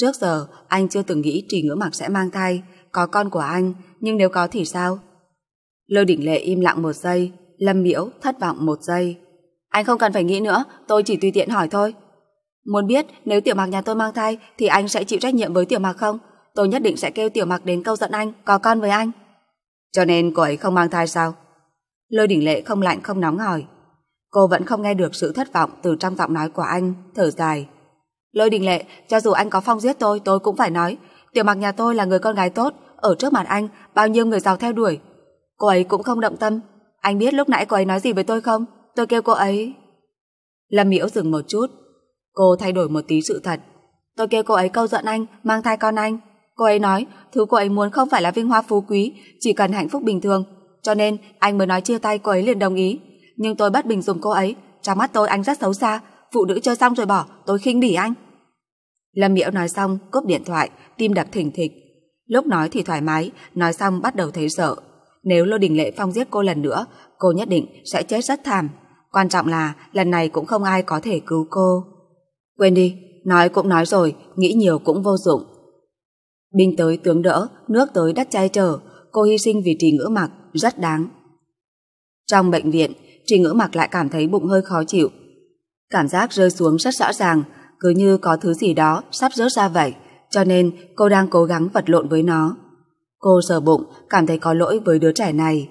Trước giờ, anh chưa từng nghĩ trì ngữ mặc sẽ mang thai, có con của anh, nhưng nếu có thì sao? Lôi đỉnh lệ im lặng một giây, Lâm Miễu thất vọng một giây. Anh không cần phải nghĩ nữa, tôi chỉ tùy tiện hỏi thôi. Muốn biết nếu tiểu mạc nhà tôi mang thai thì anh sẽ chịu trách nhiệm với tiểu mạc không? Tôi nhất định sẽ kêu tiểu mạc đến câu giận anh, có con với anh. Cho nên cô ấy không mang thai sao? Lôi đỉnh lệ không lạnh không nóng hỏi. Cô vẫn không nghe được sự thất vọng từ trong giọng nói của anh, thở dài. Lôi đình lệ, cho dù anh có phong giết tôi, tôi cũng phải nói. Tiểu mặc nhà tôi là người con gái tốt, ở trước mặt anh, bao nhiêu người giàu theo đuổi. Cô ấy cũng không động tâm. Anh biết lúc nãy cô ấy nói gì với tôi không? Tôi kêu cô ấy... Lâm Miễu dừng một chút, Cô thay đổi một tí sự thật. Tôi kêu cô ấy câu giận anh, mang thai con anh. Cô ấy nói, thứ cô ấy muốn không phải là vinh hoa phú quý, chỉ cần hạnh phúc bình thường. Cho nên, anh mới nói chia tay cô ấy liền đồng ý. Nhưng tôi bất bình dùng cô ấy. Trong mắt tôi anh rất xấu xa. Phụ nữ chơi xong rồi bỏ, tôi khinh bỉ anh. Lâm Miễu nói xong, cúp điện thoại, tim đập thỉnh thịch. Lúc nói thì thoải mái, nói xong bắt đầu thấy sợ. Nếu Lô Đình Lệ Phong giết cô lần nữa, cô nhất định sẽ chết rất thảm. Quan trọng là lần này cũng không ai có thể cứu cô. Quên đi, nói cũng nói rồi, nghĩ nhiều cũng vô dụng. Binh tới tướng đỡ, nước tới đất chai trở, cô hy sinh vì trì ngữ mặc, rất đáng. Trong bệnh viện, trì ngữ mặc lại cảm thấy bụng hơi khó chịu. Cảm giác rơi xuống rất rõ ràng, cứ như có thứ gì đó sắp rớt ra vậy, cho nên cô đang cố gắng vật lộn với nó. Cô sờ bụng, cảm thấy có lỗi với đứa trẻ này.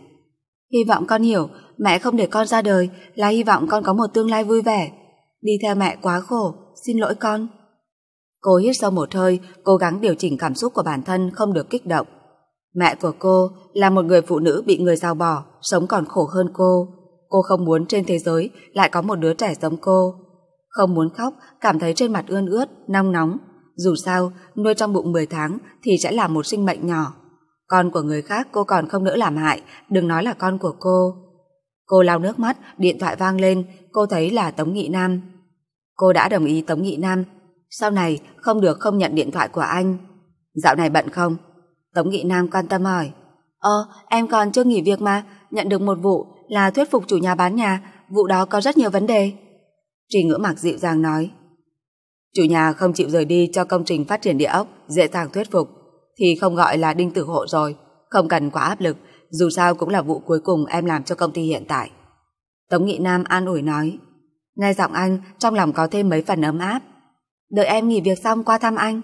Hy vọng con hiểu, mẹ không để con ra đời là hy vọng con có một tương lai vui vẻ. Đi theo mẹ quá khổ, xin lỗi con. Cô hít sâu một hơi, cố gắng điều chỉnh cảm xúc của bản thân không được kích động. Mẹ của cô là một người phụ nữ bị người giao bỏ, sống còn khổ hơn cô. Cô không muốn trên thế giới lại có một đứa trẻ giống cô. Không muốn khóc, cảm thấy trên mặt ươn ướt, nong nóng. Dù sao, nuôi trong bụng 10 tháng thì sẽ là một sinh mệnh nhỏ. Con của người khác cô còn không nỡ làm hại, đừng nói là con của cô. Cô lau nước mắt, điện thoại vang lên, cô thấy là Tống Nghị Nam. Cô đã đồng ý Tống Nghị Nam, sau này không được không nhận điện thoại của anh. Dạo này bận không? Tống Nghị Nam quan tâm hỏi. Ờ, em còn chưa nghỉ việc mà, nhận được một vụ là thuyết phục chủ nhà bán nhà, vụ đó có rất nhiều vấn đề. Trì ngữ mặc dịu dàng nói. Chủ nhà không chịu rời đi cho công trình phát triển địa ốc, dễ dàng thuyết phục, thì không gọi là đinh tử hộ rồi, không cần quá áp lực, dù sao cũng là vụ cuối cùng em làm cho công ty hiện tại. Tống Nghị Nam an ủi nói. Nghe giọng anh, trong lòng có thêm mấy phần ấm áp. Đợi em nghỉ việc xong qua thăm anh.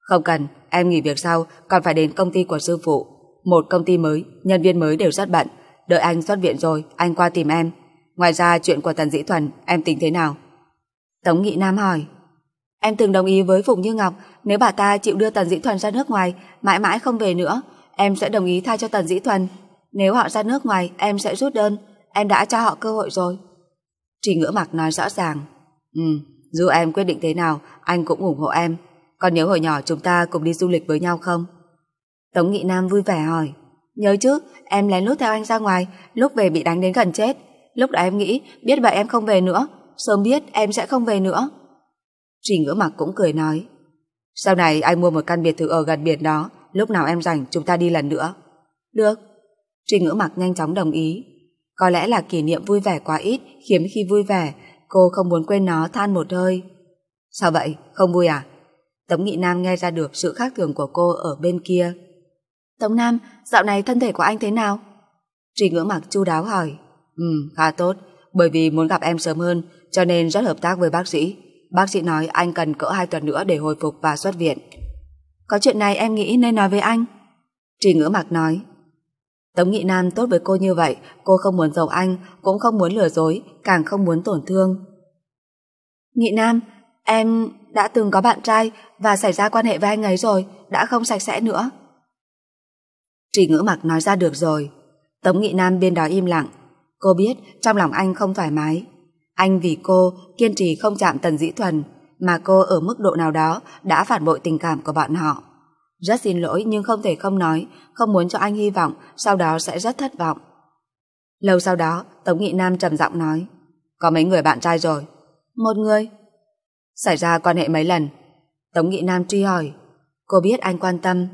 Không cần, em nghỉ việc sau còn phải đến công ty của sư phụ. Một công ty mới, nhân viên mới đều rất bận. Đợi anh xuất viện rồi, anh qua tìm em. Ngoài ra chuyện của Tần Dĩ Thuần, em tính thế nào? Tống Nghị Nam hỏi. Em từng đồng ý với phụng Như Ngọc, nếu bà ta chịu đưa Tần Dĩ Thuần ra nước ngoài, mãi mãi không về nữa, em sẽ đồng ý thay cho Tần Dĩ Thuần. Nếu họ ra nước ngoài, em sẽ rút đơn. Em đã cho họ cơ hội rồi. Trì ngữ mặt nói rõ ràng. Ừ, dù em quyết định thế nào, anh cũng ủng hộ em. Còn nhớ hồi nhỏ chúng ta cùng đi du lịch với nhau không? Tống Nghị Nam vui vẻ hỏi. Nhớ chứ, em lén lút theo anh ra ngoài, lúc về bị đánh đến gần chết. Lúc đó em nghĩ, biết vậy em không về nữa, sớm biết em sẽ không về nữa. Trì ngữ mặt cũng cười nói. Sau này anh mua một căn biệt thự ở gần biển đó, lúc nào em rảnh chúng ta đi lần nữa. Được. Trì ngữ mặt nhanh chóng đồng ý. Có lẽ là kỷ niệm vui vẻ quá ít khiến khi vui vẻ, cô không muốn quên nó than một hơi. Sao vậy? Không vui à? Tống Nghị Nam nghe ra được sự khác thường của cô ở bên kia. Tống Nam, dạo này thân thể của anh thế nào? Trì ngưỡng mặt chu đáo hỏi. Ừ, khá tốt. Bởi vì muốn gặp em sớm hơn, cho nên rất hợp tác với bác sĩ. Bác sĩ nói anh cần cỡ hai tuần nữa để hồi phục và xuất viện. Có chuyện này em nghĩ nên nói với anh. Trì ngữ mặt nói. Tống Nghị Nam tốt với cô như vậy, cô không muốn giấu anh, cũng không muốn lừa dối, càng không muốn tổn thương. Nghị Nam, em đã từng có bạn trai và xảy ra quan hệ với anh ấy rồi, đã không sạch sẽ nữa. Trì ngữ mặc nói ra được rồi. Tống Nghị Nam bên đó im lặng. Cô biết trong lòng anh không thoải mái. Anh vì cô kiên trì không chạm tần dĩ thuần, mà cô ở mức độ nào đó đã phản bội tình cảm của bọn họ. Rất xin lỗi nhưng không thể không nói, không muốn cho anh hy vọng, sau đó sẽ rất thất vọng. Lâu sau đó, Tống Nghị Nam trầm giọng nói, có mấy người bạn trai rồi? Một người. Xảy ra quan hệ mấy lần? Tống Nghị Nam truy hỏi, cô biết anh quan tâm.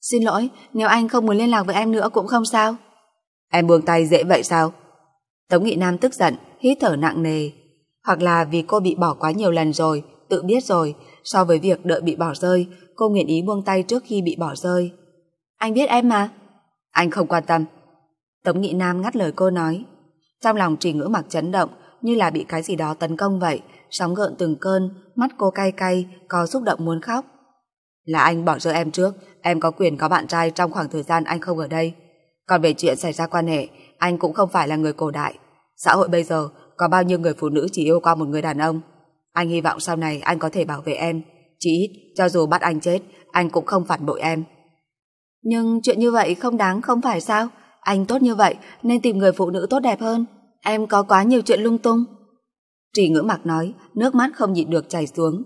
Xin lỗi, nếu anh không muốn liên lạc với em nữa cũng không sao. Em buông tay dễ vậy sao? Tống Nghị Nam tức giận, hít thở nặng nề. Hoặc là vì cô bị bỏ quá nhiều lần rồi, tự biết rồi, so với việc đợi bị bỏ rơi, cô nguyện ý buông tay trước khi bị bỏ rơi. Anh biết em mà. Anh không quan tâm. Tống Nghị Nam ngắt lời cô nói. Trong lòng trì ngữ mặc chấn động như là bị cái gì đó tấn công vậy. Sóng gợn từng cơn, mắt cô cay cay, có xúc động muốn khóc. Là anh bỏ rơi em trước, em có quyền có bạn trai trong khoảng thời gian anh không ở đây. Còn về chuyện xảy ra quan hệ, anh cũng không phải là người cổ đại. Xã hội bây giờ có bao nhiêu người phụ nữ chỉ yêu qua một người đàn ông. Anh hy vọng sau này anh có thể bảo vệ em, chỉ ít, cho dù bắt anh chết, anh cũng không phản bội em. Nhưng chuyện như vậy không đáng không phải sao? Anh tốt như vậy nên tìm người phụ nữ tốt đẹp hơn. Em có quá nhiều chuyện lung tung. Trì ngữ mặc nói, nước mắt không nhịn được chảy xuống.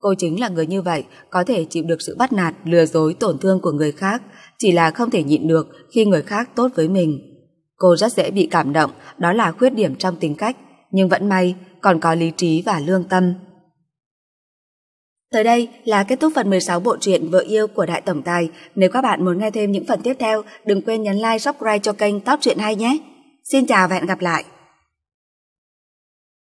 Cô chính là người như vậy, có thể chịu được sự bắt nạt, lừa dối, tổn thương của người khác, chỉ là không thể nhịn được khi người khác tốt với mình. Cô rất dễ bị cảm động, đó là khuyết điểm trong tính cách, nhưng vẫn may còn có lý trí và lương tâm. Tới đây là kết thúc phần 16 bộ truyện Vợ yêu của Đại Tổng Tài. Nếu các bạn muốn nghe thêm những phần tiếp theo, đừng quên nhấn like, subscribe cho kênh Top Truyện Hay nhé. Xin chào và hẹn gặp lại!